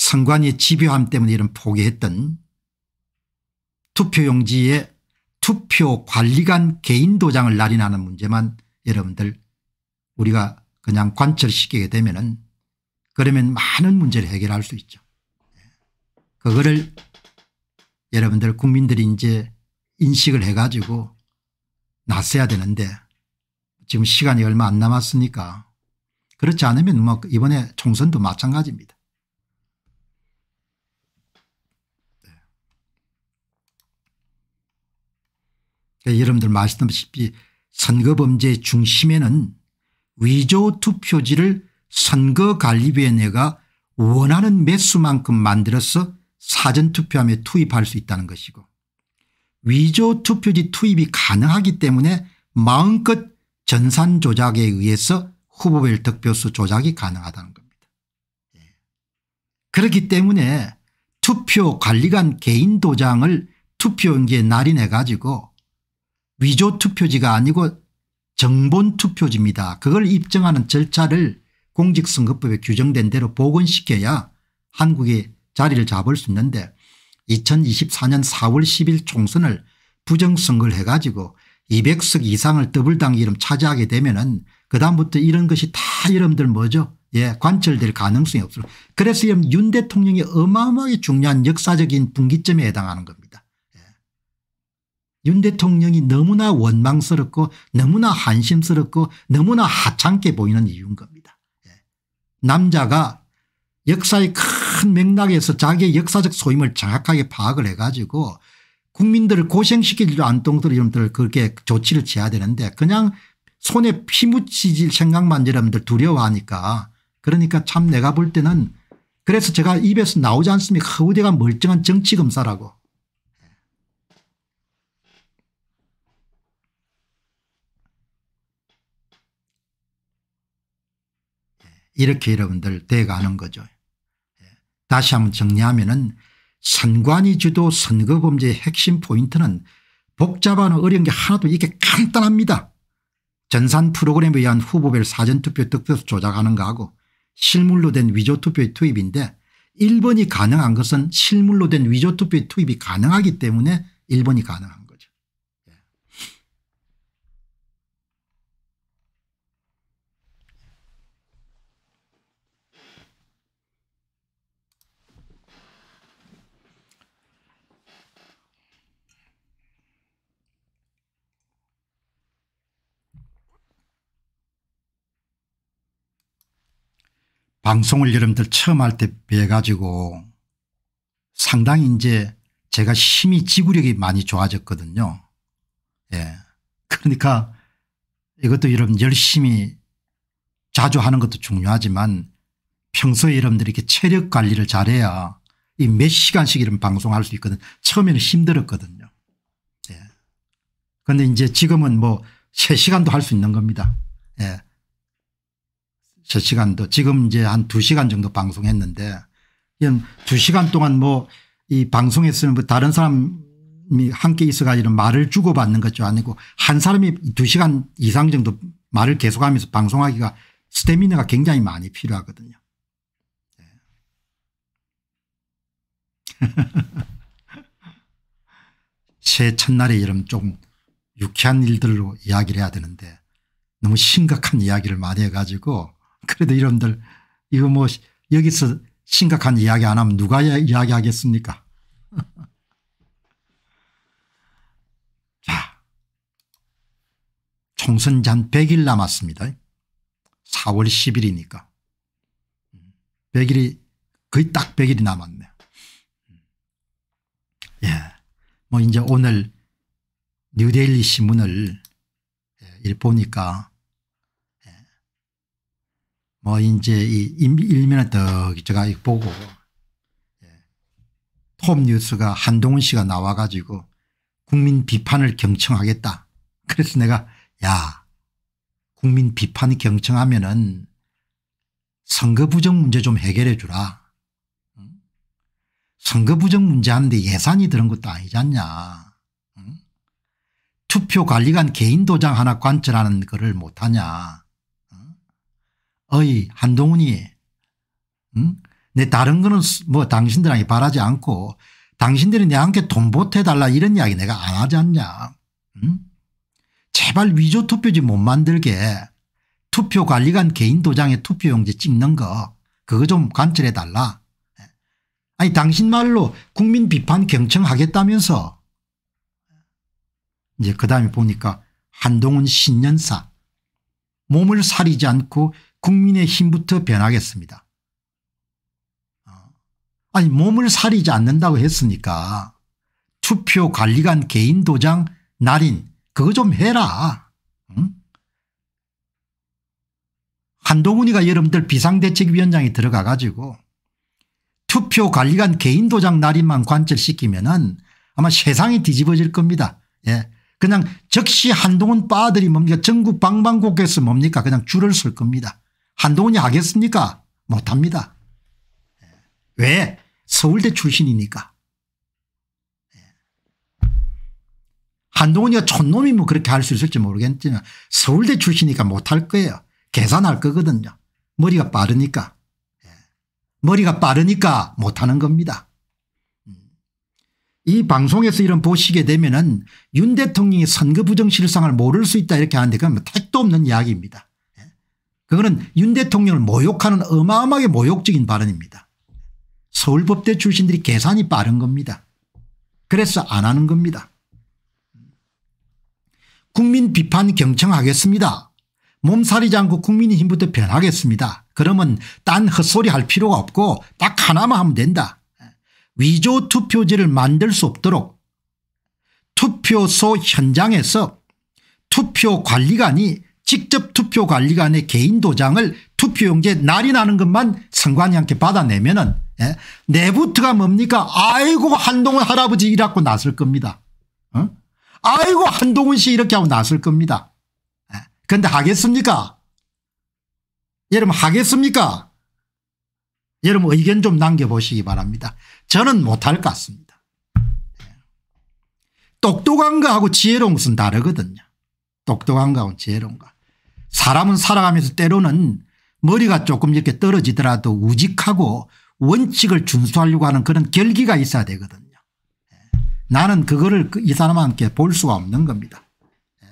선관위 집요함 때문에 이런 포기했던 투표용지에 투표 관리관 개인 도장을 날인하는 문제만 여러분들 우리가 그냥 관철시키게 되면 은 그러면 많은 문제를 해결할 수 있죠. 그거를 여러분들 국민들이 이제 인식을 해가지고 나서야 되는데 지금 시간이 얼마 안 남았으니까 그렇지 않으면 뭐 이번에 총선도 마찬가지입니다. 그러니까 여러분들 말씀다시피 선거범죄 중심에는 위조투표지를 선거관리위원회가 원하는 매수만큼 만들어서 사전투표함에 투입할 수 있다는 것이고 위조투표지 투입이 가능하기 때문에 마음껏 전산 조작에 의해서 후보별 득표수 조작이 가능하다는 겁니다. 예. 그렇기 때문에 투표관리관 개인 도장을 투표용기에 날인해 가지고 위조 투표지가 아니고 정본 투표지입니다. 그걸 입증하는 절차를 공직선거법에 규정된 대로 복원시켜야 한국이 자리를 잡을 수 있는데 2024년 4월 10일 총선을 부정선거를 해가지고 200석 이상을 더블당 이름 차지하게 되면 은 그다음부터 이런 것이 다 여러분들 뭐죠 예 관철될 가능성이 없어요. 그래서 여러윤 대통령이 어마어마하게 중요한 역사적인 분기점에 해당하는 겁니다. 윤 대통령이 너무나 원망스럽고 너무나 한심스럽고 너무나 하찮게 보이는 이유인 겁니다. 예. 남자가 역사의 큰 맥락에서 자기의 역사적 소임을 정확하게 파악을 해가지고 국민들을 고생시키지도 않도 여러분들 그렇게 조치를 취해야 되는데 그냥 손에 피 묻히질 생각만 여러분들 두려워하니까 그러니까 참 내가 볼 때는 그래서 제가 입에서 나오지 않습니까 허우대가 멀쩡한 정치검사라고 이렇게 여러분들 돼가는 거죠. 예. 다시 한번 정리하면 은 선관위 주도 선거범죄의 핵심 포인트는 복잡한 어려운 게 하나도 이게 간단합니다. 전산 프로그램에 의한 후보별 사전투표 득표수 조작하는 거하고 실물로 된 위조투표의 투입인데 1번이 가능한 것은 실물로 된 위조투표의 투입이 가능하기 때문에 1번이 가능합니다. 방송을 여러분들 처음 할때비 가지고 상당히 이제 제가 심히 지구력이 많이 좋아졌거든요. 예. 그러니까 이것도 여러분 열심히 자주 하는 것도 중요하지만 평소에 여러분들이 이렇게 체력 관리를 잘해야 이 몇 시간씩 이런 방송할 수 있거든. 처음에는 힘들었거든요. 예. 그런데 이제 지금은 뭐 3시간도 할 수 있는 겁니다. 예. 저 시간도 지금 이제 한 2시간 정도 방송했는데 이건 2시간 동안 뭐 이 방송에서는 뭐 다른 사람이 함께 있어 가지고 말을 주고받는 것도 아니고 한 사람이 2시간 이상 정도 말을 계속하면서 방송하기가 스태미너가 굉장히 많이 필요하거든요. 예. 새 첫날에 여름 조 유쾌한 일들로 이야기를 해야 되는데 너무 심각한 이야기를 많이 해가지고 그래도 이런들 이거 뭐 여기서 심각한 이야기 안 하면 누가 이야기하겠습니까 자 총선 잔 100일 남았습니다. 4월 10일이니까 100일이 거의 딱 100일이 남았네. 예. 뭐 이제 오늘 뉴데일리 신문을 예, 보니까 뭐 이제 이 일면에 떡 제가 보고 예. 톱 뉴스가 한동훈 씨가 나와 가지고 국민 비판을 경청하겠다. 그래서 내가 야 국민 비판 경청하면 은 선거 부정 문제 좀 해결해 주라. 응? 선거 부정 문제 하는데 예산이 드는 것도 아니지 않냐. 응? 투표 관리관 개인 도장 하나 관철하는 거를 못하냐. 어이 한동훈이 응? 내 다른 거는 뭐 당신들한테 바라지 않고 당신들이 내한테 돈 보태달라 이런 이야기 내가 안 하지 않냐. 응? 제발 위조 투표지 못 만들게 투표관리관 개인 도장에 투표용지 찍는 거 그거 좀 관철해 달라. 아니 당신 말로 국민 비판 경청하겠다면서 이제 그다음에 보니까 한동훈 신년사 몸을 사리지 않고 국민의 힘부터 변하겠습니다. 어. 아니 몸을 사리지 않는다고 했으니까 투표 관리관 개인 도장 날인 그거 좀 해라. 응? 한동훈이가 여러분들 비상대책위원장에 들어가 가지고 투표 관리관 개인 도장 날인만 관철시키면 은 아마 세상이 뒤집어질 겁니다. 예. 그냥 즉시 한동훈 빠들이 뭡니까 전국 방방곡에서 뭡니까 그냥 줄을 설 겁니다. 한동훈이 하겠습니까 못합니다. 예. 왜 서울대 출신이니까. 예. 한동훈이가 촌놈이면 뭐 그렇게 할 수 있을지 모르겠지만 서울대 출신이니까 못할 거예요. 계산할 거거든요. 머리가 빠르니까. 예. 머리가 빠르니까 못하는 겁니다. 음. 이 방송에서 이런 보시게 되면 은윤 대통령이 선거 부정 실상을 모를 수 있다 이렇게 하는데 그건 뭐 택도 없는 이야기입니다. 그거는 윤 대통령을 모욕하는 어마어마하게 모욕적인 발언입니다. 서울법대 출신들이 계산이 빠른 겁니다. 그래서 안 하는 겁니다. 국민 비판 경청하겠습니다. 몸살이지 않고 국민의힘부터 변하겠습니다. 그러면 딴 헛소리 할 필요가 없고 딱 하나만 하면 된다. 위조 투표지를 만들 수 없도록 투표소 현장에서 투표 관리관이 직접 투표관리관의 개인 도장을 투표용지에 날이 나는 것만 선관위 한테 받아내면 은 예? 내부트가 뭡니까 아이고 한동훈 할아버지 이라고 나설 겁니다. 어? 아이고 한동훈 씨 이렇게 하고 나설 겁니다. 예, 그런데 예? 하겠습니까 여러분 하겠습니까 여러분 의견 좀 남겨보시기 바랍니다. 저는 못할 것 같습니다. 예. 똑똑한 거하고 지혜로운 것은 다르거든요. 똑똑한 거하고 지혜로운 거. 사람은 살아가면서 때로는 머리가 조금 이렇게 떨어지더라도 우직하고 원칙을 준수하려고 하는 그런 결기가 있어야 되거든요. 예. 나는 그거를 그 이 사람한테 볼 수가 없는 겁니다. 예.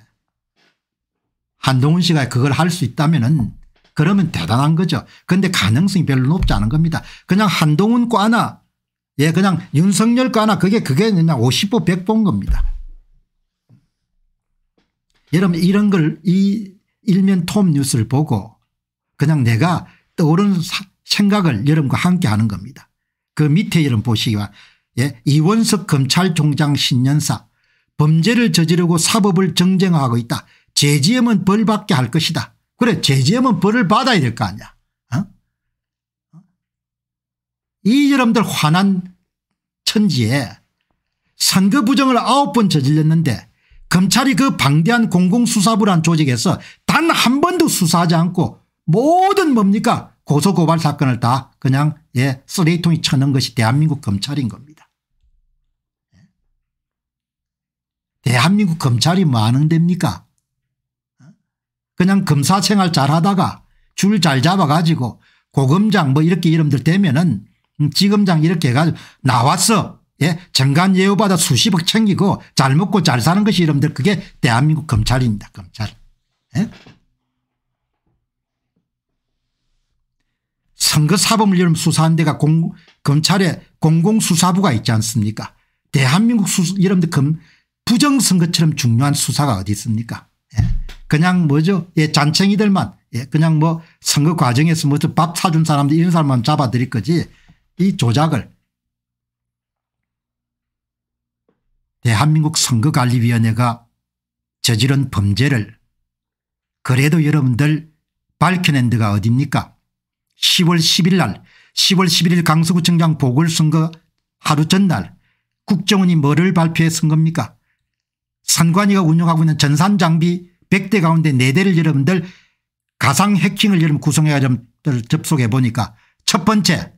한동훈 씨가 그걸 할 수 있다면 은 그러면 대단한 거죠. 그런데 가능성이 별로 높지 않은 겁니다. 그냥 한동훈 과나 예 그냥 윤석열 과나 그게 그게 그냥 50보 100보인 겁니다. 여러분 이런 걸이 일면 톱 뉴스를 보고 그냥 내가 떠오른 생각을 여러분과 함께 하는 겁니다. 그 밑에 여러분 보시기와 예? 이원석 검찰총장 신년사 범죄를 저지르고 사법을 정쟁하고 있다. 재지엠은 벌받게 할 것이다. 그래 재지엠은 벌을 받아야 될 거 아니야. 어? 어? 이 여러분들 화난 천지에 선거 부정을 아홉 번 저질렀는데 검찰이 그 방대한 공공수사부란 조직에서 단한 번도 수사하지 않고 모든 뭡니까 고소고발 사건을 다 그냥 예 쓰레기통에 쳐는 것이 대한민국 검찰인 겁니다. 대한민국 검찰이 뭐 하는 데입니까 그냥 검사 생활 잘하다가 줄 잘 잡아가지고 고검장 뭐 이렇게 이름들 되면은 지검장 이렇게 해가지고 나왔어. 예, 정관 예우받아 수십억 챙기고 잘 먹고 잘 사는 것이 이름들 그게 대한민국 검찰입니다. 검찰. 예? 선거사범을 여름 수사한 데가 공, 검찰의 공공수사부가 있지 않습니까 대한민국 수, 여러분들 검, 부정선거처럼 중요한 수사가 어디 있습니까 예? 그냥 뭐죠 예, 잔챙이들만 예, 그냥 뭐 선거 과정에서 뭐밥 사준 사람들 이런 사람만 잡아드릴 거지 이 조작을 대한민국 선거관리위원회가 저지른 범죄를 그래도 여러분들 발키낸데가 어딥니까 10월 10일 날 10월 11일 강서구청장 보궐선거 하루 전날 국정원이 뭐를 발표했은 겁니까 선관위가 운영하고 있는 전산장비 100대 가운데 4대를 여러분들 가상 해킹을 여러분 구성해가 좀 접속해 보니까 첫 번째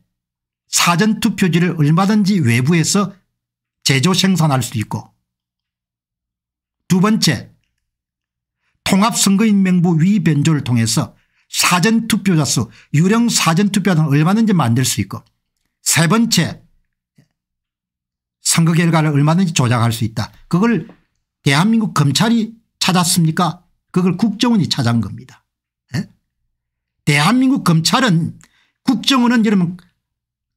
사전투표지를 얼마든지 외부에서 제조 생산할 수 있고 두 번째 통합선거인명부 위변조를 통해서 사전투표자 수 유령 사전투표는 자 얼마든지 만들 수 있고 세 번째 선거 결과를 얼마든지 조작할 수 있다. 그걸 대한민국 검찰이 찾았습니까 그걸 국정원이 찾은 겁니다. 에? 예? 대한민국 검찰은 국정원은 이러면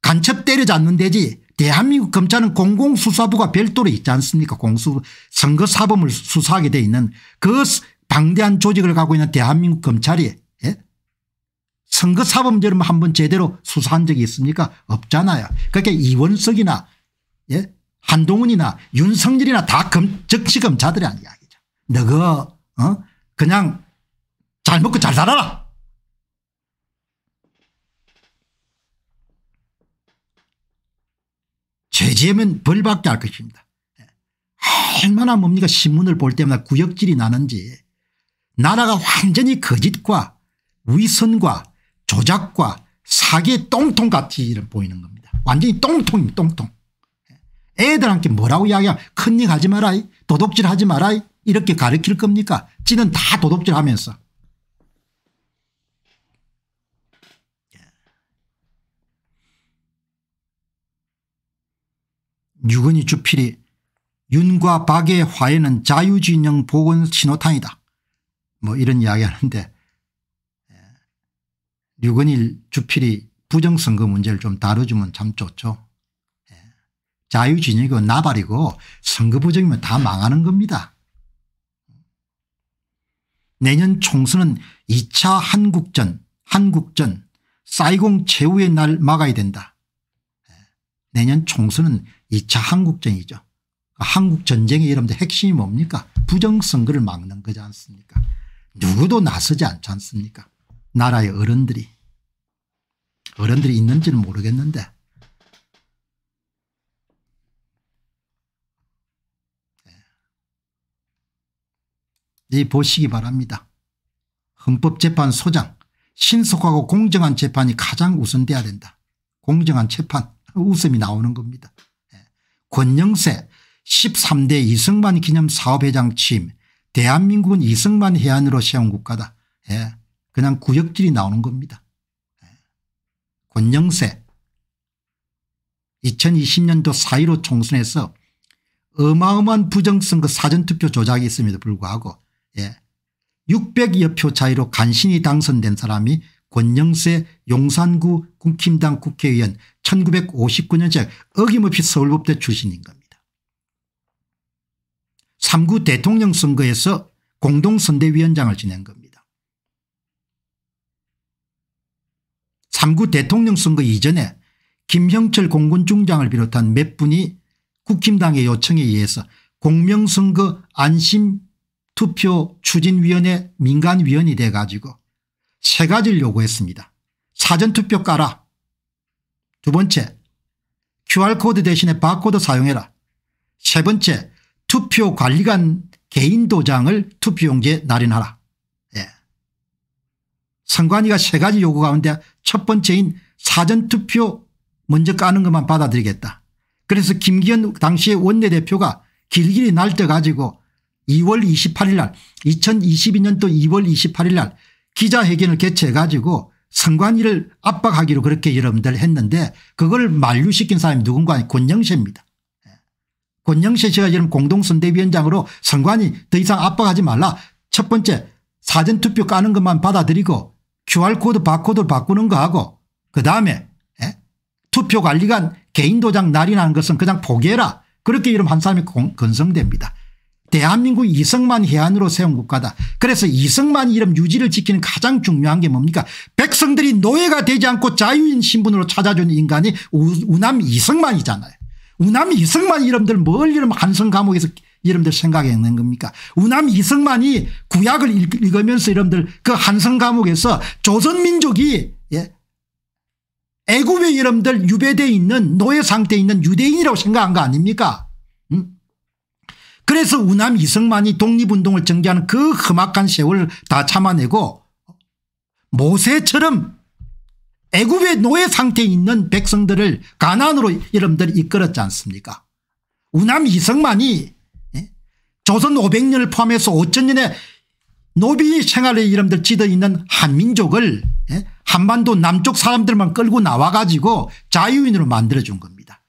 간첩 때려잡는 데지 대한민국 검찰은 공공수사부가 별도로 있지 않습니까 공수 선거사범을 수사하게 돼 있는 그 방대한 조직을 갖고 있는 대한민국 검찰이 예? 선거사범죄를 한번 제대로 수사한 적이 있습니까 없잖아요. 그러니까 이원석이나 예? 한동훈이나 윤석열이나 다 검, 정치검자들이아니야기죠 너거 어? 그냥 잘 먹고 잘 살아라. 죄지으면 벌받게 할 것입니다. 예. 얼마나 뭡니까 신문을 볼 때마다 구역질이 나는지 나라가 완전히 거짓과 그 위선과 조작과 사기의 똥통같이 보이는 겁니다. 완전히 똥통입니다. 똥통. 애들한테 뭐라고 이야기하면 큰일하지 마라 도둑질하지 마라 이렇게 가르칠 겁니까 지는 다 도둑질하면서 유건이 주필이 윤과 박의 화해는 자유진영 복원 신호탄이다. 뭐 이런 이야기 하는데 예. 류건일 주필이 부정선거 문제를 좀 다뤄주면 참 좋죠. 예. 자유진영이고 나발이고 선거 부정이면 다 망하는 겁니다. 내년 총선은 2차 한국전 한국전 사이공 최후의 날 막아야 된다. 예. 내년 총선은 2차 한국전이죠. 그 한국전쟁의 이름도 핵심이 뭡니까 부정선거를 막는 거지 않습니까 누구도 나서지 않지 않습니까 나라의 어른들이. 어른들이 있는지는 모르겠는데 예. 이 보시기 바랍니다. 헌법재판소장 신속하고 공정한 재판이 가장 우선돼야 된다. 공정한 재판 웃음이 나오는 겁니다. 예. 권영세 13대 이승만 기념사업회장 취임 대한민국은 이승만 해안으로 세운 국가다. 예. 그냥 구역질이 나오는 겁니다. 예. 권영세 2020년도 4.15 총선에서 어마어마한 부정선거 사전투표 조작이 있음에도 불구하고 예. 600여 표 차이로 간신히 당선된 사람이 권영세 용산구 국힘당 국회의원 1959년작 어김없이 서울법대 출신인 겁니다. 3구 대통령 선거에서 공동선대위원장을 지낸 겁니다. 3구 대통령 선거 이전에 김형철 공군중장을 비롯한 몇 분이 국힘당의 요청에 의해서 공명선거 안심투표 추진위원회 민간위원이 돼 가지고 세 가지를 요구했습니다. 사전투표 깔아. 두 번째 QR코드 대신에 바코드 사용해라. 세 번째 투표관리관 개인 도장을 투표용지에 날인하라. 예. 선관위가 세 가지 요구 가운데 첫 번째인 사전투표 먼저 까는 것만 받아들이겠다. 그래서 김기현 당시의 원내대표가 길길이 날 때 가지고 2월 28일 날 2022년도 2월 28일 날 기자회견을 개최해 가지고 선관위를 압박하기로 그렇게 여러분들 했는데 그걸 만류시킨 사람이 누군가 권영세입니다. 권영세 씨가 지금 공동선대위원장으로 선관위 더 이상 압박하지 말라. 첫 번째 사전투표 까는 것만 받아들이고 QR코드 바코드를 바꾸는 거 하고 그다음에 예? 투표관리관 개인도장 날인하는 것은 그냥 포기해라. 그렇게 이름 한 사람이 건성됩니다. 대한민국 이승만 해안으로 세운 국가다. 그래서 이승만 이름 유지를 지키는 가장 중요한 게 뭡니까 백성들이 노예가 되지 않고 자유인 신분으로 찾아주는 인간이 우남 이승만이잖아요. 우남 이승만 이름들 뭘 이름 한성 감옥에서 이름들 생각해낸 겁니까 우남 이승만이 구약을 읽으면서 이름들 그 한성 감옥에서 조선민족이 예? 애굽의 이름들 유배돼 있는 노예 상태에 있는 유대인이라고 생각한 거 아닙니까 음? 그래서 우남 이승만이 독립운동을 전개하는 그 험악한 세월을 다 참아내고 모세처럼 애굽의 노예 상태에 있는 백성들을 가난으로 여러분들이 이끌었지 않습니까 우남 이성만이 예? 조선 500년을 포함해서 5 0 0 0년의 노비 생활에 이름들 지어 있는 한민족을 예? 한반도 남쪽 사람들만 끌고 나와 가지고 자유인으로 만들어준 겁니다.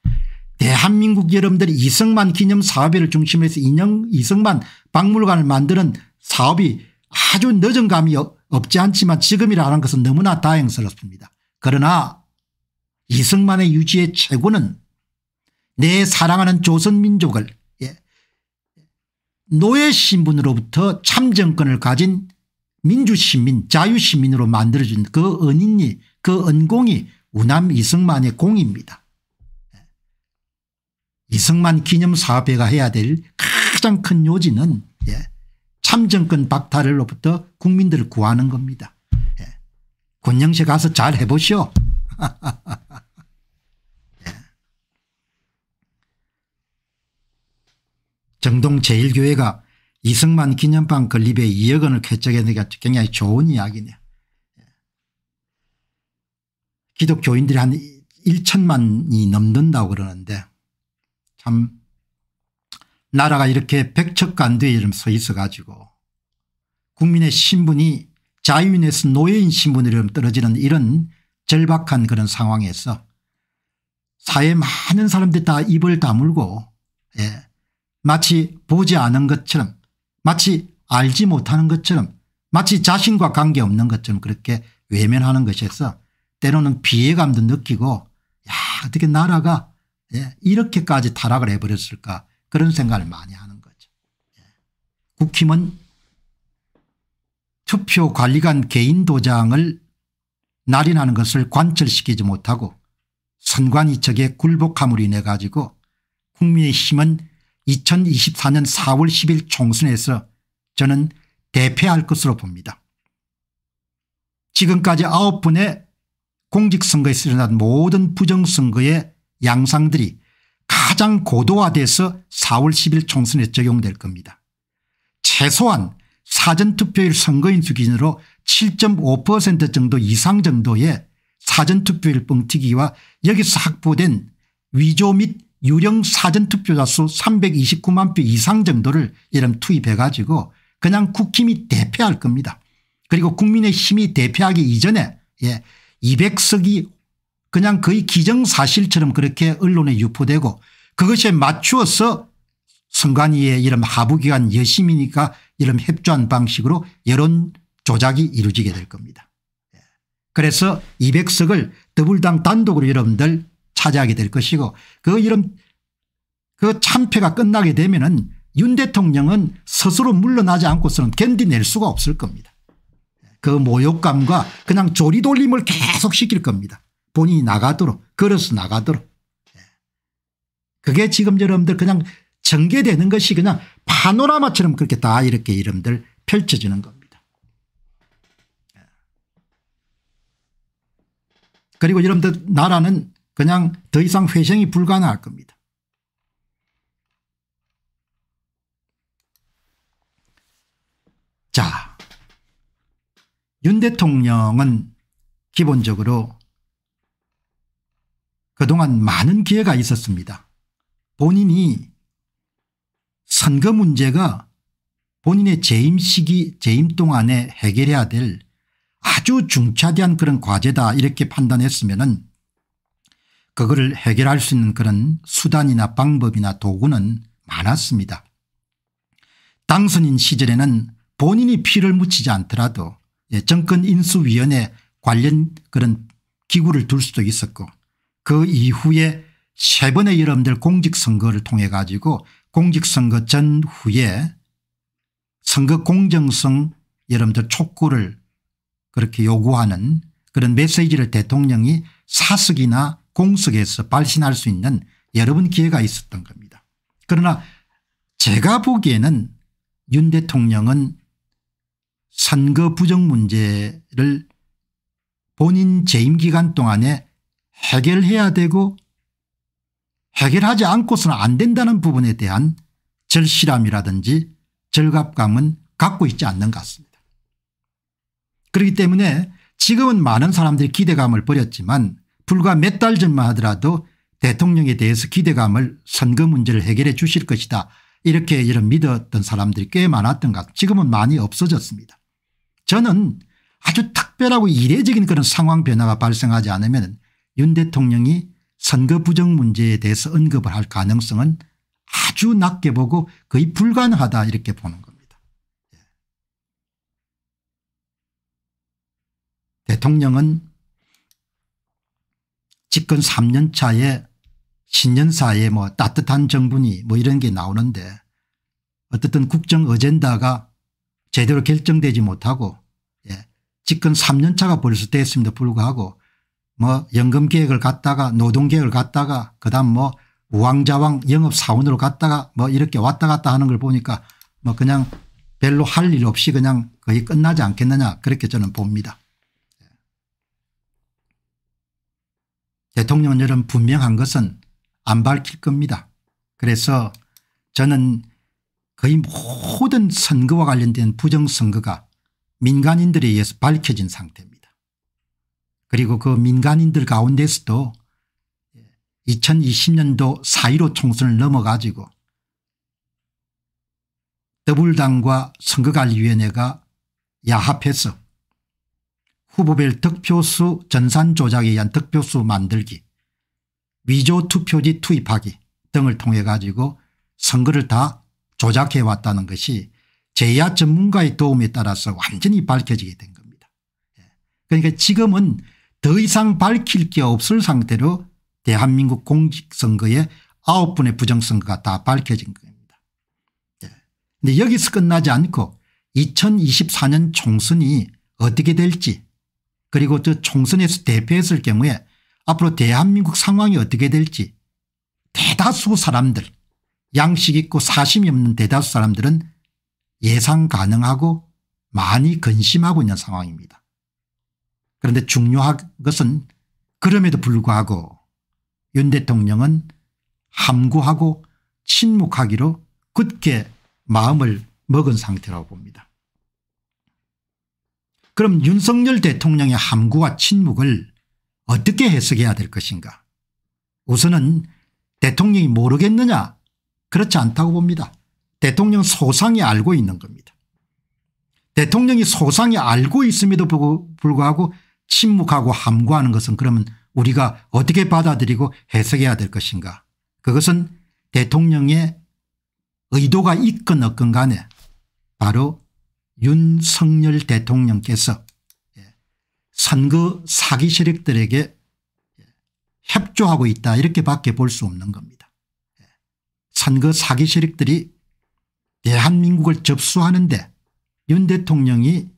대한민국 여러분들이 이승만 기념 사업회를 중심으로 해서 인형 이승만 박물관을 만드는 사업이 아주 늦은 감이 없지 않지만 지금이라는 것은 너무나 다행스럽습니다. 그러나 이승만의 유지의 최고는 내 사랑하는 조선민족을 예, 노예 신분으로부터 참정권을 가진 민주시민 자유시민으로 만들어준 그 은인이 그 은공이 우남 이승만의 공입니다. 예. 이승만 기념사업회가 해야 될 가장 큰 요지는 예, 참정권 박탈로부터 국민들을 구하는 겁니다. 권영시 가서 잘 해보시오. 정동 제1교회가 이승만 기념방 건립에 2억 원을 개척해내니 굉장히 좋은 이야기네요. 기독교인들이 한 1천만이 넘는다고 그러는데 참 나라가 이렇게 백척간두에 서 있어 가지고 국민의 신분이 자유인에서 노예인 신분으로 떨어지는 이런 절박한 그런 상황에서 사회 많은 사람들이 다 입을 다물고 예. 마치 보지 않은 것처럼 마치 알지 못하는 것처럼 마치 자신과 관계없는 것처럼 그렇게 외면하는 것에서 때로는 비애감도 느끼고 야 어떻게 나라가 예. 이렇게까지 타락을 해버렸을까 그런 생각을 많이 하는 거죠. 예. 국힘은 투표관리관 개인 도장을 날인하는 것을 관철시키지 못하고 선관 위측의 굴복함으로 인해 가지고 국민의힘은 2024년 4월 10일 총선에서 저는 대패할 것으로 봅니다. 지금까지 9분의 공직선거에서 일어난 모든 부정선거의 양상들이 가장 고도화돼서 4월 10일 총선에 적용될 겁니다. 최소한 사전투표율 선거인 수 기준으로 7.5% 정도 이상 정도의 사전투표율 뻥튀기와 여기서 확보된 위조 및 유령 사전투표자 수 329만 표 이상 정도를 이름 투입해 가지고 그냥 국힘이 대패할 겁니다. 그리고 국민의힘이 대패하기 이전에 예 200석이 그냥 거의 기정사실처럼 그렇게 언론에 유포되고 그것에 맞추어서 선관위의 이런 하부기관 여심이니까 이런 협조한 방식으로 여론 조작이 이루어지게 될 겁니다. 예. 그래서 200석을 더불당 단독으로 여러분들 차지하게 될 것이고 그 이런 그 참패가 끝나게 되면은 윤 대통령은 스스로 물러나지 않고서는 견디낼 수가 없을 겁니다. 예. 그 모욕감과 그냥 조리돌림을 계속 시킬 겁니다. 본인이 나가도록 걸어서 나가도록. 예. 그게 지금 여러분들 그냥 전개되는 것이 그냥 파노라마처럼 그렇게 다 이렇게 이름들 펼쳐지는 겁니다. 예. 그리고 여러분들 나라는 그냥 더 이상 회생이 불가능할 겁니다. 자, 윤 대통령은 기본적으로 그동안 많은 기회가 있었습니다. 본인이 선거 문제가 본인의 재임 시기 재임 동안에 해결해야 될 아주 중차대한 그런 과제다 이렇게 판단했으면 은 그거를 해결할 수 있는 그런 수단이나 방법이나 도구는 많았습니다. 당선인 시절에는 본인이 피를 묻히지 않더라도 예, 정권인수위원회 관련 그런 기구를 둘 수도 있었고 그 이후에 세 번의 여러분들 공직선거를 통해 가지고 공직선거 전후에 선거 공정성 여러분들 촉구를 그렇게 요구하는 그런 메시지를 대통령이 사석이나 공석에서 발신할 수 있는 여러 분 기회가 있었던 겁니다. 그러나 제가 보기에는 윤 대통령은 선거 부정 문제를 본인 재임 기간 동안에 해결해야 되고 해결하지 않고서는 안 된다는 부분에 대한 절실함이라든지 절갑감은 갖고 있지 않는 것 같습니다. 그렇기 때문에 지금은 많은 사람들이 기대감을 버렸지만 불과 몇 달 전만 하더라도 대통령에 대해서 기대감을 선거 문제를 해결해 주실 것이다 이렇게 이런 믿었던 사람들이 꽤 많았던 것같습니 지금은 많이 없어졌습니다. 저는 아주 특별하고 이례적인 그런 상황 변화가 발생하지 않으면 윤 대통령이 선거 부정 문제에 대해서 언급을 할 가능성은 아주 낮게 보고 거의 불가능하다 이렇게 보는 겁니다. 예. 대통령은 집권 3년 차에 신년사에 뭐 따뜻한 정분이 뭐 이런 게 나오는데 어쨌든 국정 어젠다가 제대로 결정되지 못하고 예. 집권 3년 차가 벌써 됐음에도 불구하고 뭐연금계획을 갔다가 노동계획을 갔다가 그다음 뭐 우왕좌왕 영업사원으로 갔다가 뭐 이렇게 왔다 갔다 하는 걸 보니까 뭐 그냥 별로 할 일 없이 그냥 거의 끝나지 않겠느냐 그렇게 저는 봅니다. 예. 대통령은 여름 분명한 것은 안 밝힐 겁니다. 그래서 저는 거의 모든 선거와 관련된 부정선거가 민간인들에 의해서 밝혀진 상태입니다. 그리고 그 민간인들 가운데서도 2020년도 4.15 총선을 넘어가지고 더불당과 선거관리위원회가 야합해서 후보별 득표수 전산 조작에 의한 득표수 만들기 위조 투표지 투입하기 등을 통해 가지고 선거를 다 조작해 왔다는 것이 제야 전문가의 도움에 따라서 완전히 밝혀지게 된 겁니다. 예. 그러니까 지금은 더 이상 밝힐 게 없을 상태로 대한민국 공직선거에 아홉 분의 부정선거가 다 밝혀진 겁니다. 그런데 네. 여기서 끝나지 않고 2024년 총선이 어떻게 될지 그리고 또 총선에서 대패했을 경우에 앞으로 대한민국 상황이 어떻게 될지 대다수 사람들 양식 있고 사심이 없는 대다수 사람들은 예상 가능하고 많이 근심하고 있는 상황입니다. 그런데 중요한 것은 그럼에도 불구하고 윤 대통령은 함구하고 침묵하기로 굳게 마음을 먹은 상태라고 봅니다. 그럼 윤석열 대통령의 함구와 침묵을 어떻게 해석해야 될 것인가 우선은 대통령이 모르겠느냐 그렇지 않다고 봅니다. 대통령 소상히 알고 있는 겁니다. 대통령이 소상히 알고 있음에도 불구하고 침묵하고 함구하는 것은 그러면 우리가 어떻게 받아들이고 해석해야 될 것인가 그것은 대통령의 의도가 있건 없건 간에 바로 윤석열 대통령께서 예, 선거 사기 세력들에게 예, 협조하고 있다 이렇게밖에 볼 수 없는 겁니다. 예, 선거 사기 세력들이 대한민국을 접수하는데 윤 대통령이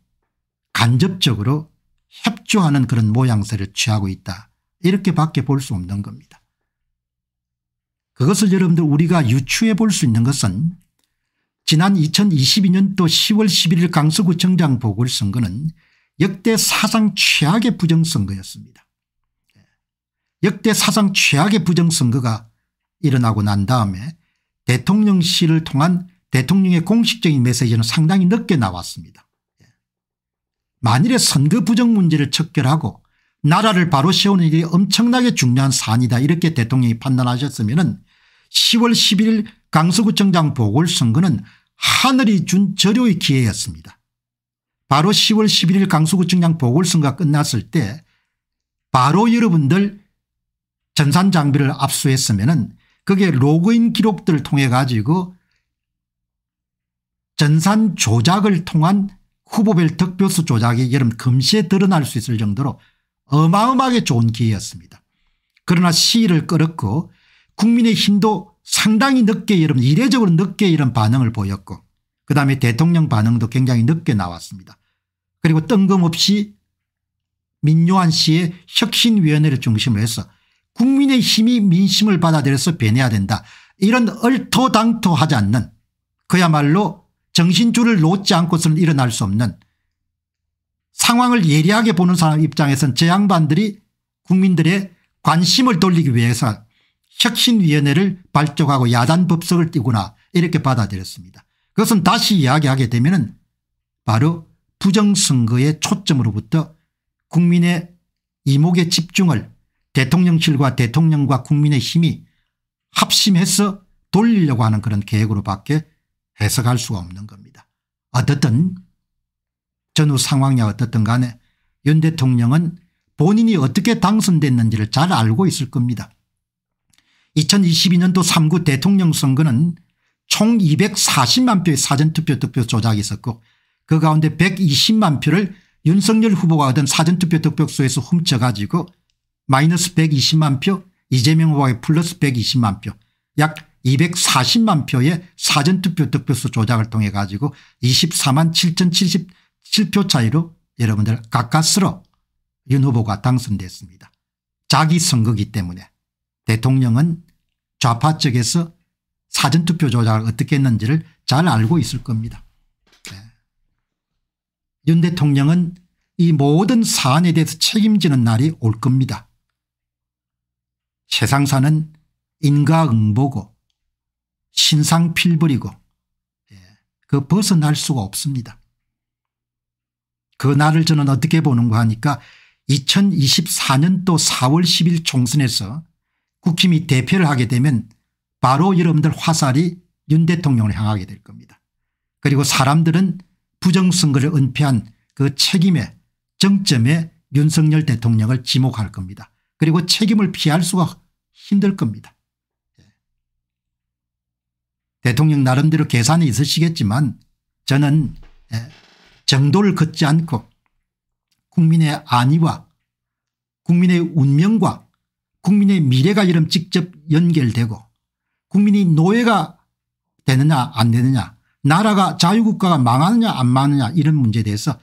간접적으로 협조하는 그런 모양새를 취하고 있다. 이렇게 밖에 볼 수 없는 겁니다. 그것을 여러분들 우리가 유추해 볼 수 있는 것은 지난 2022년도 10월 11일 강서구청장 보궐선거는 역대 사상 최악의 부정선거였습니다. 역대 사상 최악의 부정선거가 일어나고 난 다음에 대통령실을 통한 대통령의 공식적인 메시지는 상당히 늦게 나왔습니다. 만일에 선거 부정 문제를 척결하고 나라를 바로 세우는 일이 엄청나게 중요한 사안이다 이렇게 대통령이 판단하셨으면 10월 11일 강서구청장 보궐선거는 하늘이 준 절호의 기회였습니다. 바로 10월 11일 강서구청장 보궐선거가 끝났을 때 바로 여러분들 전산 장비를 압수했으면 그게 로그인 기록들을 통해 가지고 전산 조작을 통한 후보별 득표수 조작이 여름 금시에 드러날 수 있을 정도로 어마어마하게 좋은 기회였습니다. 그러나 시위를 끌었고 국민의힘도 상당히 늦게 이러분 이례적으로 늦게 이런 반응을 보였고 그다음에 대통령 반응도 굉장히 늦게 나왔습니다. 그리고 뜬금없이 민요한 씨의 혁신위원회를 중심으로 해서 국민의힘이 민심을 받아들여서 변해야 된다. 이런 얼토당토하지 않는 그야말로 정신줄을 놓지 않고서는 일어날 수 없는 상황을 예리하게 보는 사람 입장에선 제 양반들이 국민들의 관심을 돌리기 위해서 혁신위원회를 발족하고 야단법석을 띄구나 이렇게 받아들였습니다. 그것은 다시 이야기하게 되면 은 바로 부정선거의 초점으로부터 국민의 이목의 집중을 대통령실과 대통령과 국민의 힘이 합심해서 돌리려고 하는 그런 계획으로밖에 해석할 수가 없는 겁니다. 어떻든 전후 상황이 어떻든 간에 윤 대통령은 본인이 어떻게 당선됐는지를 잘 알고 있을 겁니다. 2022년도 3구 대통령 선거는 총 240만 표의 사전투표 득표 조작이 있었고 그 가운데 120만 표를 윤석열 후보가 얻은 사전투표 득표수에서 훔쳐가지고 마이너스 120만 표 이재명 후보의 플러스 120만 표약 240만 표의 사전투표 득표수 조작을 통해 가지고 24만 7,077표 차이로 여러분들 가까스로 윤 후보가 당선됐습니다. 자기 선거기 때문에 대통령은 좌파 쪽에서 사전투표 조작을 어떻게 했는지를 잘 알고 있을 겁니다. 네. 윤 대통령은 이 모든 사안에 대해서 책임지는 날이 올 겁니다. 세상사는 인과응보고 신상필벌이고 예, 그 벗어날 수가 없습니다. 그 날을 저는 어떻게 보는가 하니까 2024년도 4월 10일 총선에서 국힘이 대표를 하게 되면 바로 여러분들 화살이 윤 대통령을 향하게 될 겁니다. 그리고 사람들은 부정선거를 은폐한 그 책임의 정점에 윤석열 대통령을 지목할 겁니다. 그리고 책임을 피할 수가 힘들 겁니다. 대통령 나름대로 계산이 있으시겠지만 저는 예, 정도를 걷지 않고 국민의 안위와 국민의 운명과 국민의 미래가 이름 직접 연결되고 국민이 노예가 되느냐 안 되느냐 나라가 자유국가가 망하느냐 안 망하느냐 이런 문제에 대해서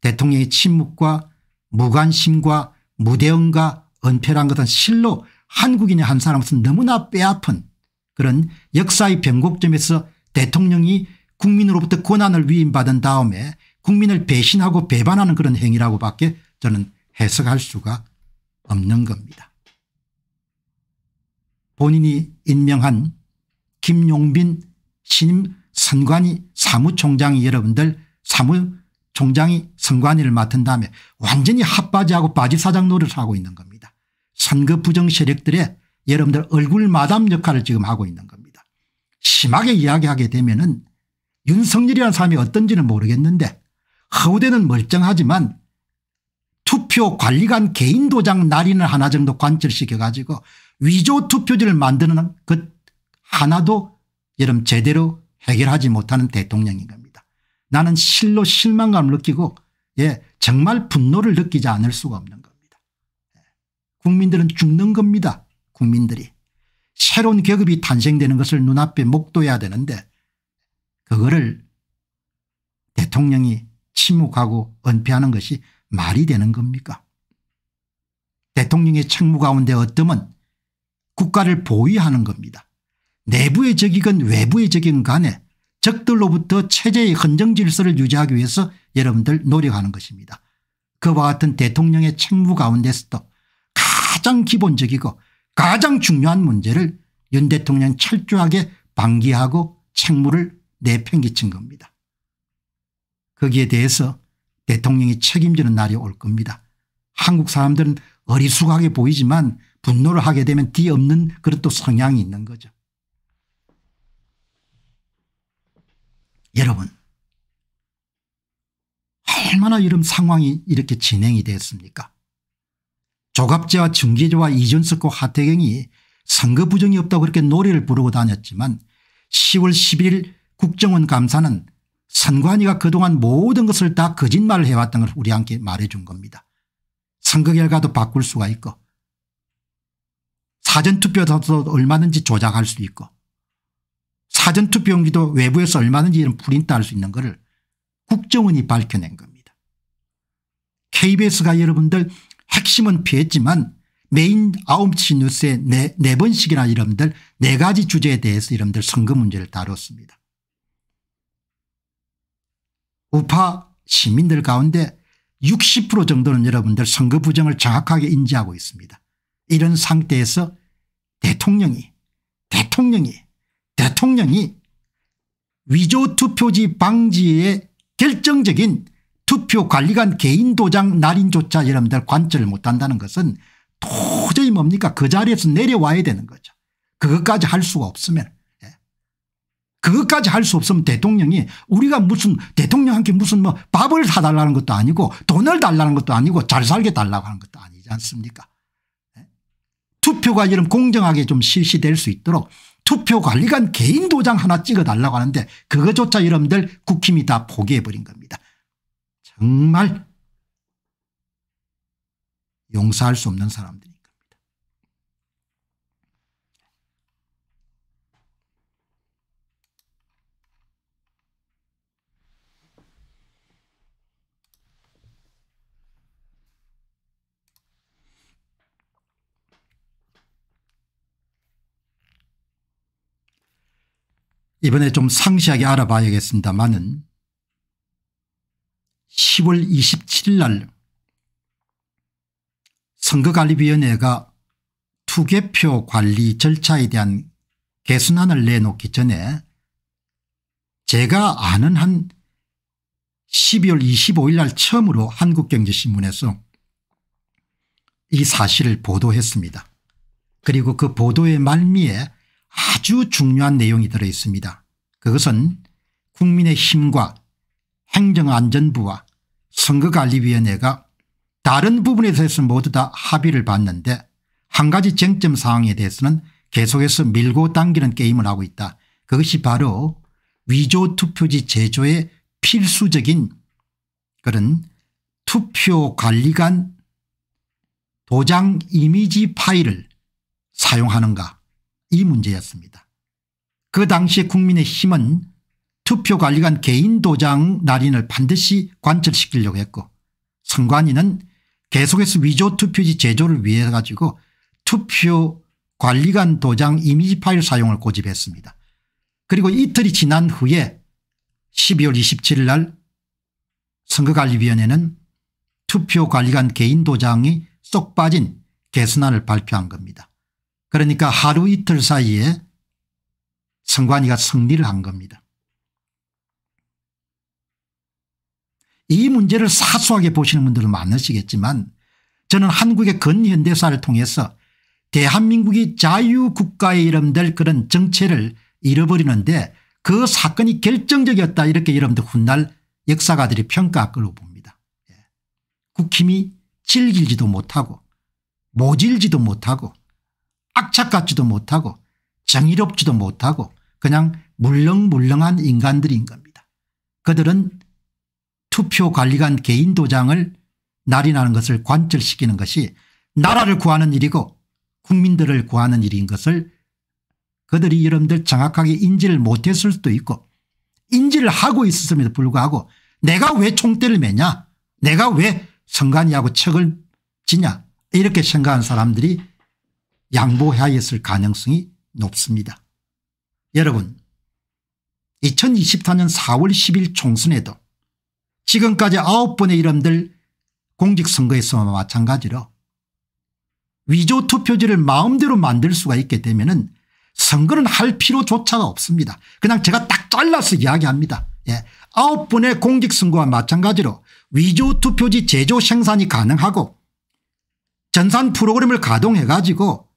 대통령의 침묵과 무관심과 무대응과 은폐란 것은 실로 한국인의 한 사람으로서 너무나 빼아픈 그런 역사의 변곡점에서 대통령이 국민으로부터 권한을 위임받은 다음에 국민을 배신하고 배반하는 그런 행위라고 밖에 저는 해석할 수가 없는 겁니다. 본인이 임명한 김용빈 신임 선관위 사무총장이 여러분들 사무총장이 선관위를 맡은 다음에 완전히 핫바지하고 바지사장 노릇을 하고 있는 겁니다. 선거 부정 세력들의 여러분들 얼굴 마담 역할을 지금 하고 있는 겁니다. 심하게 이야기하게 되면 은 윤석열이라는 사람이 어떤지는 모르겠는데 허우대는 멀쩡하지만 투표 관리관 개인 도장 날인을 하나 정도 관철시켜 가지고 위조 투표지를 만드는 것 하나도 여러분 제대로 해결하지 못하는 대통령인 겁니다. 나는 실로 실망감을 느끼고 예 정말 분노를 느끼지 않을 수가 없는 겁니다. 예. 국민들은 죽는 겁니다. 국민들이 새로운 계급이 탄생되는 것을 눈앞에 목도해야 되는데 그거를 대통령이 침묵하고 은폐하는 것이 말이 되는 겁니까 대통령의 책무 가운데 어떠은 국가를 보위하는 겁니다. 내부의 적이건 외부의 적이건 간에 적들로부터 체제의 헌정 질서를 유지하기 위해서 여러분들 노력하는 것입니다. 그와 같은 대통령의 책무 가운데서도 가장 기본적이고 가장 중요한 문제를 윤 대통령 철저하게 방기하고 책무를 내팽개친 겁니다. 거기에 대해서 대통령이 책임지는 날이 올 겁니다. 한국 사람들은 어리숙하게 보이지만 분노를 하게 되면 뒤없는 그런 또 성향이 있는 거죠. 여러분 얼마나 이런 상황이 이렇게 진행이 됐습니까 조갑재와 정계재와 이준석과 하태경이 선거 부정이 없다고 그렇게 노래를 부르고 다녔지만 10월 11일 국정원 감사는 선관위가 그동안 모든 것을 다 거짓말을 해왔던 걸 우리 한테 말해준 겁니다. 선거 결과도 바꿀 수가 있고 사전투표도 얼마든지 조작할 수 있고 사전투표용기도 외부에서 얼마든지 이런 프린트할 수 있는 것을 국정원이 밝혀낸 겁니다. KBS가 여러분들 핵심은 피했지만 메인 아홉시 뉴스에 네, 네 번씩이나 이름들 네 가지 주제에 대해서 이름들 선거 문제를 다뤘습니다. 우파 시민들 가운데 60% 정도는 여러분들 선거 부정을 정확하게 인지하고 있습니다. 이런 상태에서 대통령이 대통령이 대통령이 위조 투표지 방지의 결정적인 투표 관리관 개인 도장 날인조차 여러분들 관철을 못한다는 것은 도저히 뭡니까 그 자리에서 내려와야 되는 거죠. 그것까지 할 수가 없으면 예. 그것까지 할 수 없으면 대통령이 우리가 무슨 대통령한테 무슨 뭐 밥을 사달라는 것도 아니고 돈을 달라는 것도 아니고 잘 살게 달라고 하는 것도 아니지 않습니까 예. 투표가 이런 공정하게 좀 실시될 수 있도록 투표 관리관 개인 도장 하나 찍어달라고 하는데 그거조차 여러분들 국힘이 다 포기해버린 겁니다. 정말 용서할 수 없는 사람들인 겁니다. 이번에 좀 상세하게 알아봐야겠습니다만은 10월 27일 날 선거관리위원회가 투개표 관리 절차에 대한 개순안을 내놓기 전에 제가 아는 한 12월 25일 날 처음으로 한국경제신문에서 이 사실을 보도했습니다. 그리고 그 보도의 말미에 아주 중요한 내용이 들어있습니다. 그것은 국민의 힘과 행정안전부와 선거관리위원회가 다른 부분에 대해서 모두 다 합의를 봤는데 한 가지 쟁점 사항에 대해서는 계속해서 밀고 당기는 게임을 하고 있다. 그것이 바로 위조 투표지 제조의 필수적인 그런 투표관리관 도장 이미지 파일을 사용하는가 이 문제였습니다. 그 당시에 국민의힘은 투표관리관 개인 도장 날인을 반드시 관철시키려고 했고 선관위는 계속해서 위조 투표지 제조를 위해 가지고 투표관리관 도장 이미지 파일 사용을 고집했습니다. 그리고 이틀이 지난 후에 12월 27일 날 선거관리위원회는 투표관리관 개인 도장이 쏙 빠진 개선안을 발표한 겁니다. 그러니까 하루 이틀 사이에 선관위가 승리를 한 겁니다. 이 문제를 사소하게 보시는 분들은 많으시겠지만 저는 한국의 근현대사를 통해서 대한민국이 자유국가에 이름될 그런 정체를 잃어버리는데 그 사건이 결정적이었다 이렇게 여러분들 훗날 역사가들이 평가할 걸로 봅니다. 예. 국힘이 질길지도 못하고 모질지도 못하고 악착같지도 못하고 정의롭지도 못하고 그냥 물렁물렁한 인간들인 겁니다. 그들은 투표관리관 개인 도장을 날인하는 것을 관철시키는 것이 나라를 구하는 일이고 국민들을 구하는 일인 것을 그들이 여러분들 정확하게 인지를 못했을 수도 있고 인지를 하고 있었음에도 불구하고 내가 왜 총대를 매냐 내가 왜 성관이하고 척을 지냐 이렇게 생각한 사람들이 양보해야 했을 가능성이 높습니다. 여러분 2024년 4월 10일 총선에도 지금까지 아홉 번의 이름들 공직선거에서 마찬가지로 위조 투표지를 마음대로 만들 수가 있게 되면 은 선거는 할 필요조차가 없습니다. 그냥 제가 딱 잘라서 이야기합니다. 예. 아홉 번의 공직선거와 마찬가지로 위조 투표지 제조 생산이 가능하고 전산 프로그램을 가동해 가지고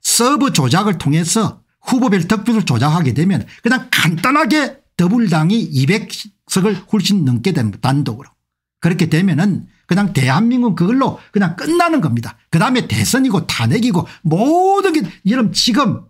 서브 조작을 통해서 후보별 득표를 조작하게 되면 그냥 간단하게 더불당이 200석을 훨씬 넘게 된 단독으로. 그렇게 되면은 그냥 대한민국 그걸로 그냥 끝나는 겁니다. 그다음에 대선이고 탄핵이고 모든 게 이런 지금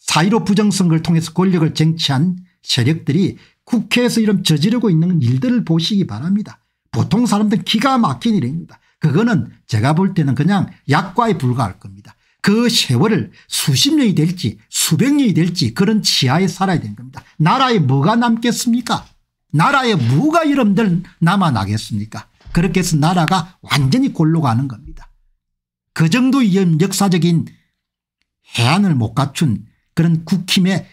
사일오 부정선거를 통해서 권력을 쟁취한 세력들이 국회에서 이런 저지르고 있는 일들을 보시기 바랍니다. 보통 사람들 기가 막힌 일입니다. 그거는 제가 볼 때는 그냥 약과에 불과할 겁니다. 그 세월을 수십 년이 될지 수백 년이 될지 그런 지하에 살아야 되는 겁니다. 나라에 뭐가 남겠습니까 나라에 뭐가 이름들 남아나겠습니까 그렇게 해서 나라가 완전히 골로 가는 겁니다. 그 정도 역사적인 해안을 못 갖춘 그런 국힘의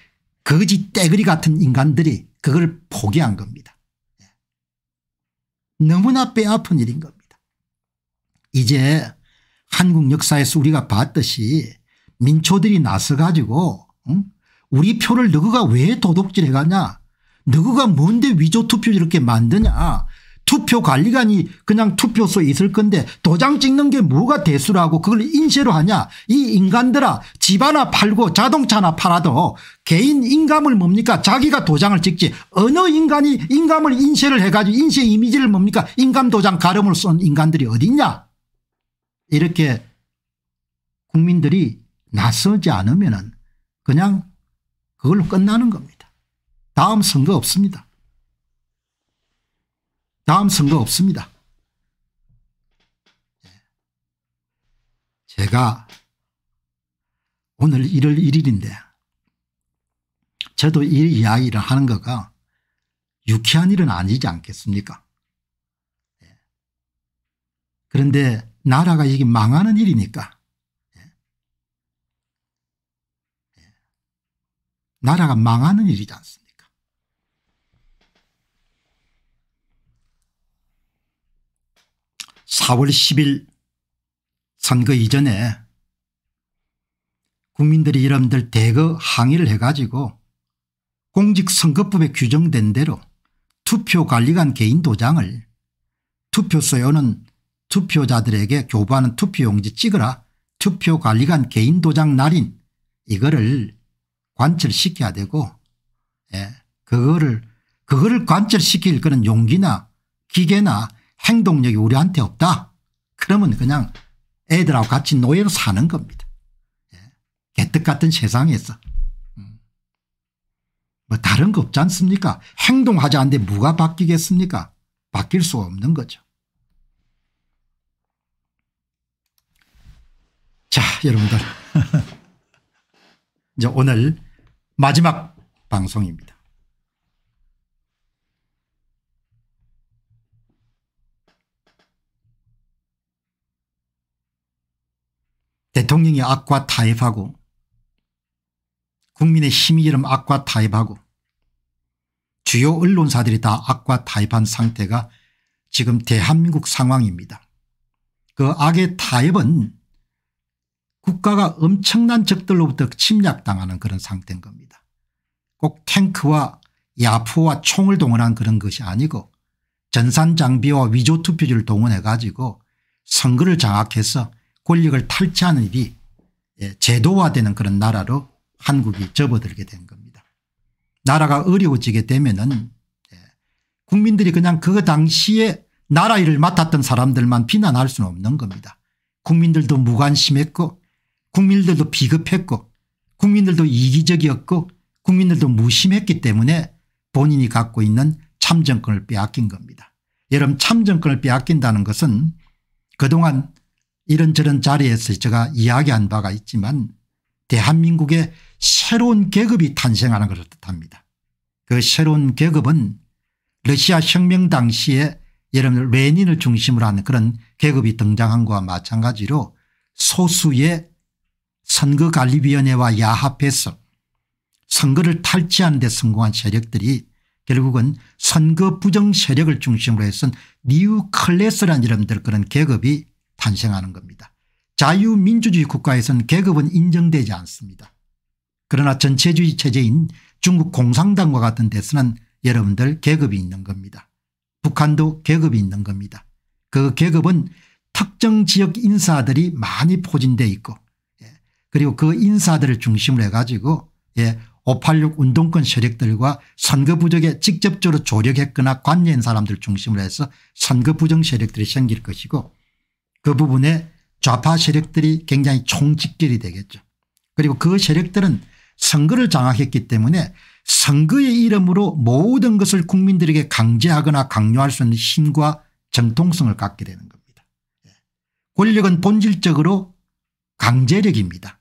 거지 떼그리 같은 인간들이 그걸 포기한 겁니다. 예. 너무나 뼈아픈 일인 겁니다. 이제 한국 역사에서 우리가 봤듯이 민초들이 나서 가지고 응? 우리 표를 너희가 왜 도둑질해 가냐 너희가 뭔데 위조 투표 이렇게 만드냐 투표 관리관이 그냥 투표소에 있을 건데 도장 찍는 게 뭐가 대수라고 그걸 인쇄로 하냐 이 인간들아 집 하나 팔고 자동차나 하 팔아도 개인 인감을 뭡니까 자기가 도장을 찍지 어느 인간이 인감을 인쇄를 해가지고 인쇄 이미지를 뭡니까 인감 도장 가름을 쏜 인간들이 어딨냐 이렇게 국민들이 나서지 않으면 그냥 그걸로 끝나는 겁니다. 다음 선거 없습니다. 다음 선거 없습니다. 예. 제가 오늘 1월 1일인데 저도 이 이야기를 하는 거가 유쾌한 일은 아니지 않겠습니까 예. 그런데 나라가 이게 망하는 일이니까. 예. 예. 나라가 망하는 일이지 않습니까? (4월 10일) 선거 이전에 국민들이 여러분들 대거 항의를 해가지고 공직선거법에 규정된 대로 투표관리관 개인 도장을 투표소에 오는 투표자들에게 교부하는 투표용지 찍어라 투표관리관 개인도장 날인 이거를 관철시켜야 되고 예, 그거를 그거를 관철시킬 그런 용기나 기계나 행동력이 우리한테 없다. 그러면 그냥 애들하고 같이 노예로 사는 겁니다. 예. 개떡 같은 세상에서. 음. 뭐 다른 거 없지 않습니까? 행동하지 않는데 뭐가 바뀌겠습니까? 바뀔 수 없는 거죠. 여러분들 이제 오늘 마지막 방송입니다. 대통령이 악과 타협하고 국민의 힘이 이름 악과 타협하고 주요 언론사들이 다 악과 타협한 상태가 지금 대한민국 상황입니다. 그 악의 타협은 국가가 엄청난 적들로부터 침략당하는 그런 상태인 겁니다. 꼭 탱크와 야포와 총을 동원한 그런 것이 아니고 전산장비와 위조투표지를 동원해 가지고 선거를 장악해서 권력을 탈취하는 일이 예, 제도화되는 그런 나라로 한국이 접어들게 된 겁니다. 나라가 어려워지게 되면 은 예, 국민들이 그냥 그 당시에 나라 일을 맡았던 사람들만 비난할 수는 없는 겁니다. 국민들도 무관심했고 국민들도 비겁했고 국민들도 이기적이었고 국민들도 무심했기 때문에 본인이 갖고 있는 참정권을 빼앗긴 겁니다. 여러분 참정권을 빼앗긴다는 것은 그동안 이런저런 자리에서 제가 이야기한 바가 있지만 대한민국의 새로운 계급이 탄생하는 것을 뜻합니다. 그 새로운 계급은 러시아 혁명 당시에 여러분 레닌을 중심으로 하는 그런 계급이 등장한 것과 마찬가지로 소수의 선거관리위원회와 야합해서 선거를 탈취하는 데 성공한 세력들이 결국은 선거 부정 세력을 중심으로 해선 뉴클래스는 이름들 그런 계급이 탄생하는 겁니다. 자유민주주의 국가에선 계급은 인정되지 않습니다. 그러나 전체주의 체제인 중국 공산당과 같은 데서는 여러분들 계급이 있는 겁니다. 북한도 계급이 있는 겁니다. 그 계급은 특정 지역 인사들이 많이 포진되어 있고 그리고 그 인사들을 중심으로 해가지고 예, 586 운동권 세력들과 선거 부정에 직접적으로 조력했거나 관여한 사람들 중심으로 해서 선거 부정 세력들이 생길 것이고 그 부분에 좌파 세력들이 굉장히 총집결이 되겠죠. 그리고 그 세력들은 선거를 장악했기 때문에 선거의 이름으로 모든 것을 국민들에게 강제하거나 강요할 수 있는 힘과 정통성을 갖게 되는 겁니다. 예. 권력은 본질적으로 강제력입니다.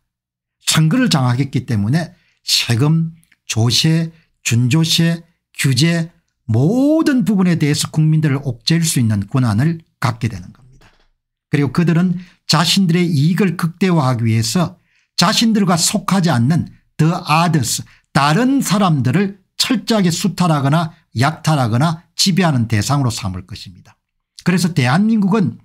창거를 장악했기 때문에 세금 조세 준조세 규제 모든 부분에 대해서 국민들을 옥죄할수 있는 권한을 갖게 되는 겁니다. 그리고 그들은 자신들의 이익을 극대화하기 위해서 자신들과 속하지 않는 더아 e 스 다른 사람들을 철저하게 수탈하거나 약탈하거나 지배하는 대상으로 삼을 것입니다. 그래서 대한민국은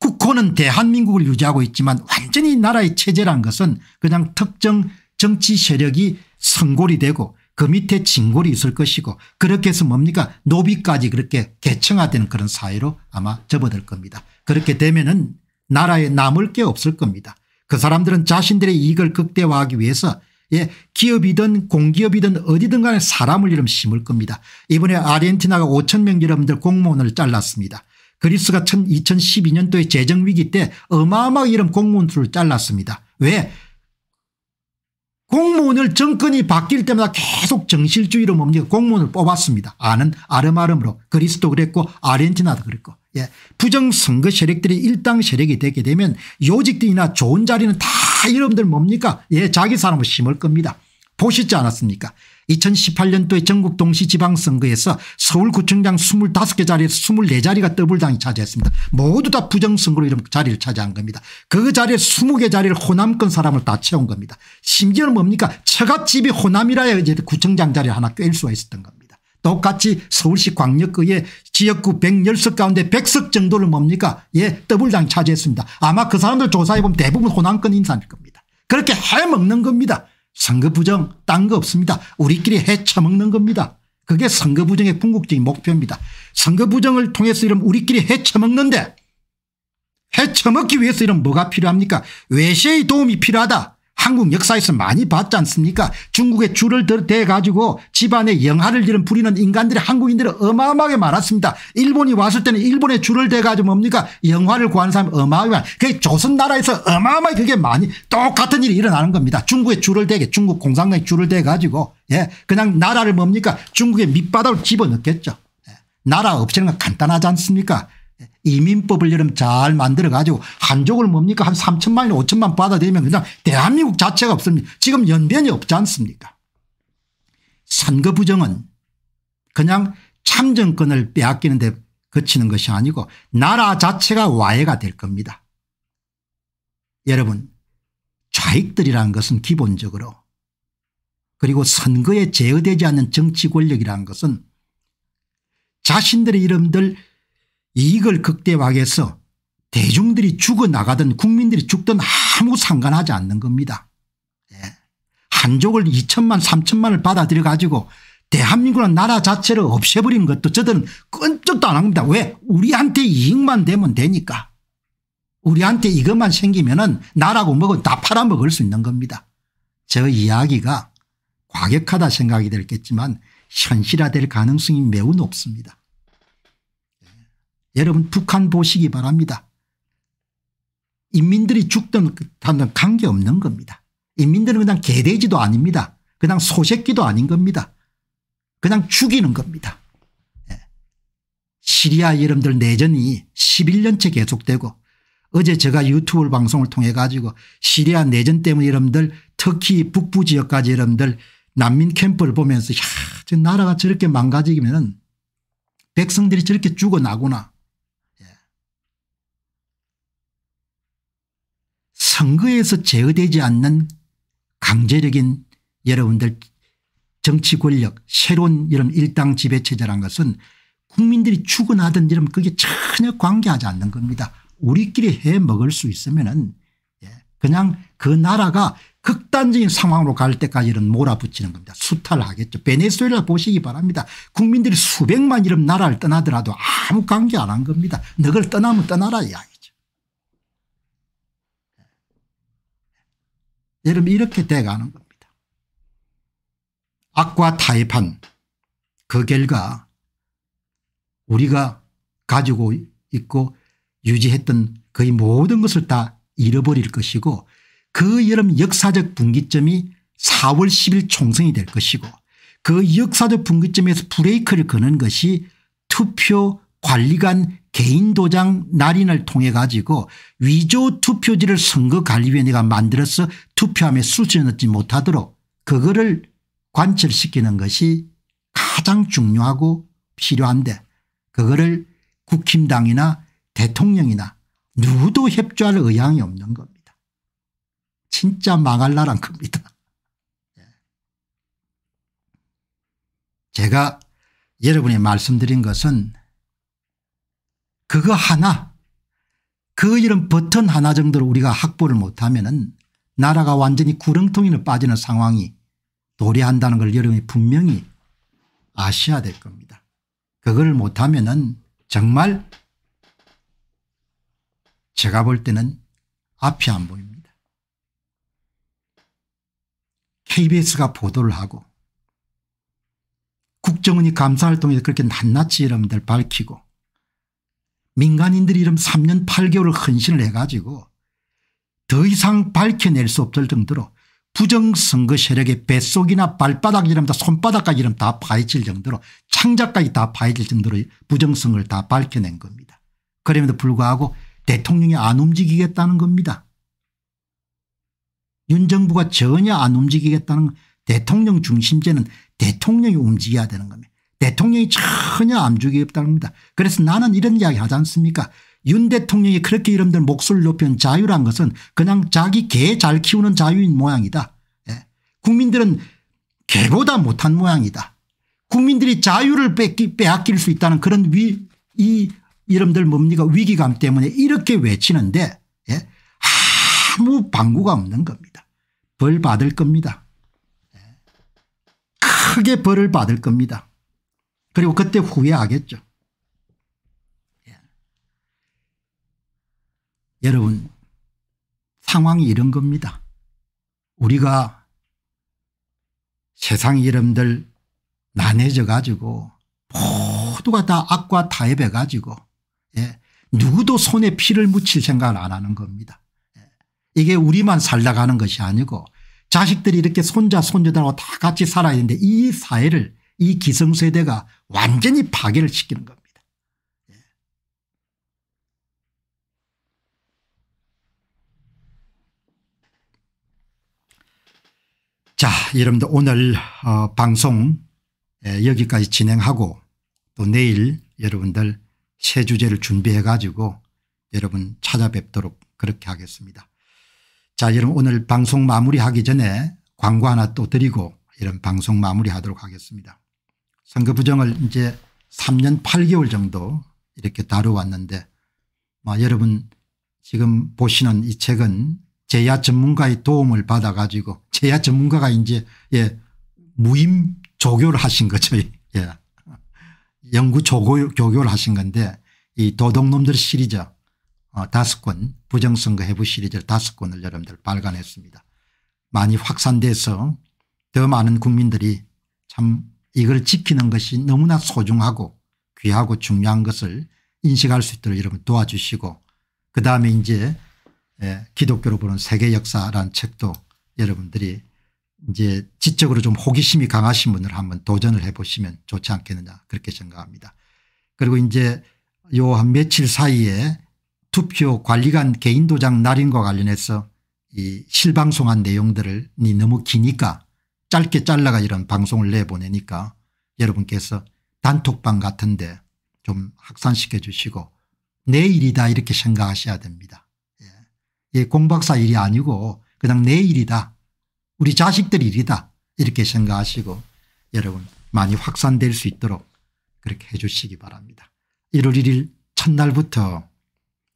국호는 대한민국을 유지하고 있지만 완전히 나라의 체제란 것은 그냥 특정 정치 세력이 선골이 되고 그 밑에 진골이 있을 것이고 그렇게 해서 뭡니까 노비까지 그렇게 개청화되는 그런 사회로 아마 접어들 겁니다. 그렇게 되면은 나라에 남을 게 없을 겁니다. 그 사람들은 자신들의 이익을 극대화하기 위해서 예, 기업이든 공기업이든 어디든 간에 사람을 이름 심을 겁니다. 이번에 아르헨티나가 5천 명 여러분들 공무원을 잘랐습니다. 그리스가 2012년도에 재정위기 때 어마어마하게 이런 공무원수를 잘랐습니다. 왜? 공무원을 정권이 바뀔 때마다 계속 정실주의로 뭡니 공무원을 뽑았습니다. 아는 아름아름으로 그리스도 그랬고 아르헨티나도 그랬고 예. 부정선거 세력들이 일당 세력이 되게 되면 요직들이나 좋은 자리는 다 여러분들 뭡니까 예, 자기 사람을 심을 겁니다. 보시지 않았습니까 2018년도에 전국 동시지방선거에서 서울구청장 25개 자리에서 24자리가 더블당이 차지했습니다. 모두 다 부정선거로 이런 자리를 차지한 겁니다. 그 자리에 20개 자리를 호남권 사람을 다 채운 겁니다. 심지어는 뭡니까 처갓집이 호남이라야 이제 구청장 자리 하나 꿰일 수가 있었던 겁니다. 똑같이 서울시 광역구의 지역구 110석 가운데 100석 정도를 뭡니까 예 더블당 이 차지했습니다. 아마 그 사람들 조사해보면 대부분 호남권 인사일 겁니다. 그렇게 해먹는 겁니다. 선거 부정 딴 거 없습니다. 우리끼리 해쳐먹는 겁니다. 그게 선거 부정의 궁극적인 목표입니다. 선거 부정을 통해서 이런 우리끼리 해쳐먹는데 해쳐먹기 위해서 이런 뭐가 필요합니까? 외세의 도움이 필요하다. 한국 역사에서 많이 봤지 않습니까 중국의 줄을 대 가지고 집안에 영화를 지른 부리는 인간들이 한국인들이 어마어마하게 많았습니다. 일본이 왔을 때는 일본의 줄을 대 가지고 뭡니까 영화를 구하는 사람이 어마어마하게 그게 조선나라에서 어마어마하게 그게 많이 똑같은 일이 일어나는 겁니다. 중국의 줄을 대게 중국 공산당의 줄을 대 가지고 예 그냥 나라를 뭡니까 중국의 밑바닥으로 집어넣겠죠. 예, 나라 없애는 건 간단하지 않습니까 이민법을 여러분 잘 만들어 가지고 한족을 뭡니까 한 3천만이나 5천만 받아들이면 그냥 대한민국 자체가 없습니다. 지금 연변이 없지 않습니까 선거 부정은 그냥 참정권을 빼앗기는 데 그치는 것이 아니고 나라 자체가 와해가 될 겁니다. 여러분 좌익들이라는 것은 기본적으로 그리고 선거에 제어되지 않는 정치 권력이라는 것은 자신들의 이름들 이익을 극대화해서 대중들이 죽어나가든 국민들이 죽든 아무 상관하지 않는 겁니다. 예. 한족을 2천만 3천만을 받아들여 가지고 대한민국은 나라 자체를 없애버린 것도 저들은 끈적도 안 합니다. 왜 우리한테 이익만 되면 되니까 우리한테 이것만 생기면 은 나라고 먹은 다 팔아먹을 수 있는 겁니다. 저 이야기가 과격하다 생각이 들겠지만 현실화될 가능성이 매우 높습니다. 여러분 북한 보시기 바랍니다. 인민들이 죽든 하든 관계없는 겁니다. 인민들은 그냥 개돼지도 아닙니다. 그냥 소새끼도 아닌 겁니다. 그냥 죽이는 겁니다. 예. 시리아 여러분들 내전이 11년째 계속되고 어제 제가 유튜브 방송을 통해 가지고 시리아 내전 때문에 여러분들 특히 북부 지역까지 여러분들 난민 캠프를 보면서 야, 저 나라가 저렇게 망가지면 백성들이 저렇게 죽어나구나 선거에서 제어되지 않는 강제적인 여러분들 정치 권력 새로운 이런 일당 지배체제란 것은 국민들이 죽구하든 이런 그게 전혀 관계하지 않는 겁니다. 우리끼리 해 먹을 수 있으면은 예, 그냥 그 나라가 극단적인 상황으로 갈 때까지는 몰아붙이는 겁니다. 수탈하겠죠. 베네수엘라 보시기 바랍니다. 국민들이 수백만 이런 나라를 떠나더라도 아무 관계 안 한 겁니다. 너걸 떠나면 떠나라 이야기. 여러분 이렇게 돼가는 겁니다. 악과 타협한 그 결과 우리가 가지고 있고 유지했던 거의 모든 것을 다 잃어버릴 것이고 그 여름 역사적 분기점이 4월 10일 총선이 될 것이고 그 역사적 분기점에서 브레이크를 거는 것이 투표 관리관 개인 도장 날인을 통해 가지고 위조 투표지를 선거관리위원회가 만들어서 투표함에 수준하지 못하도록 그거를 관철시키는 것이 가장 중요하고 필요한데 그거를 국힘당이나 대통령이나 누구도 협조할 의향이 없는 겁니다. 진짜 망할 나란 겁니다. 제가 여러분이 말씀드린 것은 그거 하나 그 이런 버튼 하나 정도로 우리가 확보를 못하면 은 나라가 완전히 구렁텅이로 빠지는 상황이 도래한다는 걸 여러분이 분명히 아셔야 될 겁니다. 그걸 못하면 은 정말 제가 볼 때는 앞이 안 보입니다. KBS가 보도를 하고 국정원이 감사활동에서 그렇게 낱낱이 여러분들 밝히고 민간인들 이름 3년 8개월을 헌신을 해가지고 더 이상 밝혀낼 수 없을 정도로 부정선거 세력의 뱃속이나 발바닥 이름 다 손바닥까지 이름 다 파헤칠 정도로 창작까지다 파헤칠 정도로 부정성을 다 밝혀낸 겁니다. 그럼에도 불구하고 대통령이 안 움직이겠다는 겁니다. 윤 정부가 전혀 안 움직이겠다는 대통령 중심제는 대통령이 움직여야 되는 겁니다. 대통령이 전혀 암주이없다니다 그래서 나는 이런 이야기 하지 않습니까 윤 대통령이 그렇게 이름들 목소리를 높인 자유란 것은 그냥 자기 개 잘 키우는 자유인 모양이다. 예. 국민들은 개보다 못한 모양이다. 국민들이 자유를 뺏기, 빼앗길 수 있다는 그런 위, 이 이름들 뭡니까 위기감 때문에 이렇게 외치는데 예. 아무 방구가 없는 겁니다. 벌 받을 겁니다. 예. 크게 벌을 받을 겁니다. 그리고 그때 후회하겠죠. 예. 여러분 상황이 이런 겁니다. 우리가 세상 이름들 난해져 가지고 모두가 다 악과 타협해 가지고 예. 누구도 손에 피를 묻힐 생각을 안 하는 겁니다. 예. 이게 우리만 살다가는 것이 아니고 자식들이 이렇게 손자 손녀들하고 다 같이 살아야 되는데 이 사회를 이 기성세대가 완전히 파괴를 시키는 겁니다. 예. 자 여러분들 오늘 어, 방송 예, 여기까지 진행하고 또 내일 여러분들 새 주제를 준비해 가지고 여러분 찾아뵙도록 그렇게 하겠습니다. 자 여러분 오늘 방송 마무리하기 전에 광고 하나 또 드리고 이런 방송 마무리하도록 하겠습니다. 선거 부정을 이제 3년 8개월 정도 이렇게 다루왔는데 여러분 지금 보시는 이 책은 제야 전문가의 도움을 받아 가지고 제야 전문가가 이제 예 무임 조교를 하신 거죠. 예. 예. 연구 조교, 교교를 하신 건데 이 도둑놈들 시리즈 어, 다섯 권 부정선거 해부 시리즈 다섯 권을 여러분들 발간했습니다. 많이 확산돼서 더 많은 국민들이 참 이걸 지키는 것이 너무나 소중하고 귀하고 중요한 것을 인식할 수 있도록 여러분 도와주시고 그다음에 이제 예, 기독교로 보는 세계 역사라는 책도 여러분들이 이제 지적으로 좀 호기심이 강하신 분들 한번 도전을 해 보시면 좋지 않겠느냐 그렇게 생각합니다. 그리고 이제 요 한 며칠 사이에 투표 관리관 개인 도장 날인과 관련해서 이 실방송한 내용들을 너무 기니까 짧게 잘라가 이런 방송을 내보내니까 여러분께서 단톡방 같은데 좀 확산시켜 주시고 내 일이다 이렇게 생각하셔야 됩니다. 예. 공박사 일이 아니고 그냥 내 일이다. 우리 자식들 일이다. 이렇게 생각하시고 여러분 많이 확산될 수 있도록 그렇게 해 주시기 바랍니다. 1월 1일 첫날부터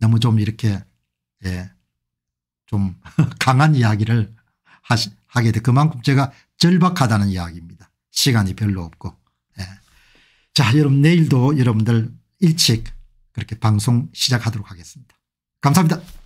너무 좀 이렇게 예, 좀 강한 이야기를 하시, 하게 돼. 그만큼 제가 절박하다는 이야기입니다. 시간이 별로 없고. 예. 자 여러분 내일도 여러분들 일찍 그렇게 방송 시작하도록 하겠습니다. 감사합니다.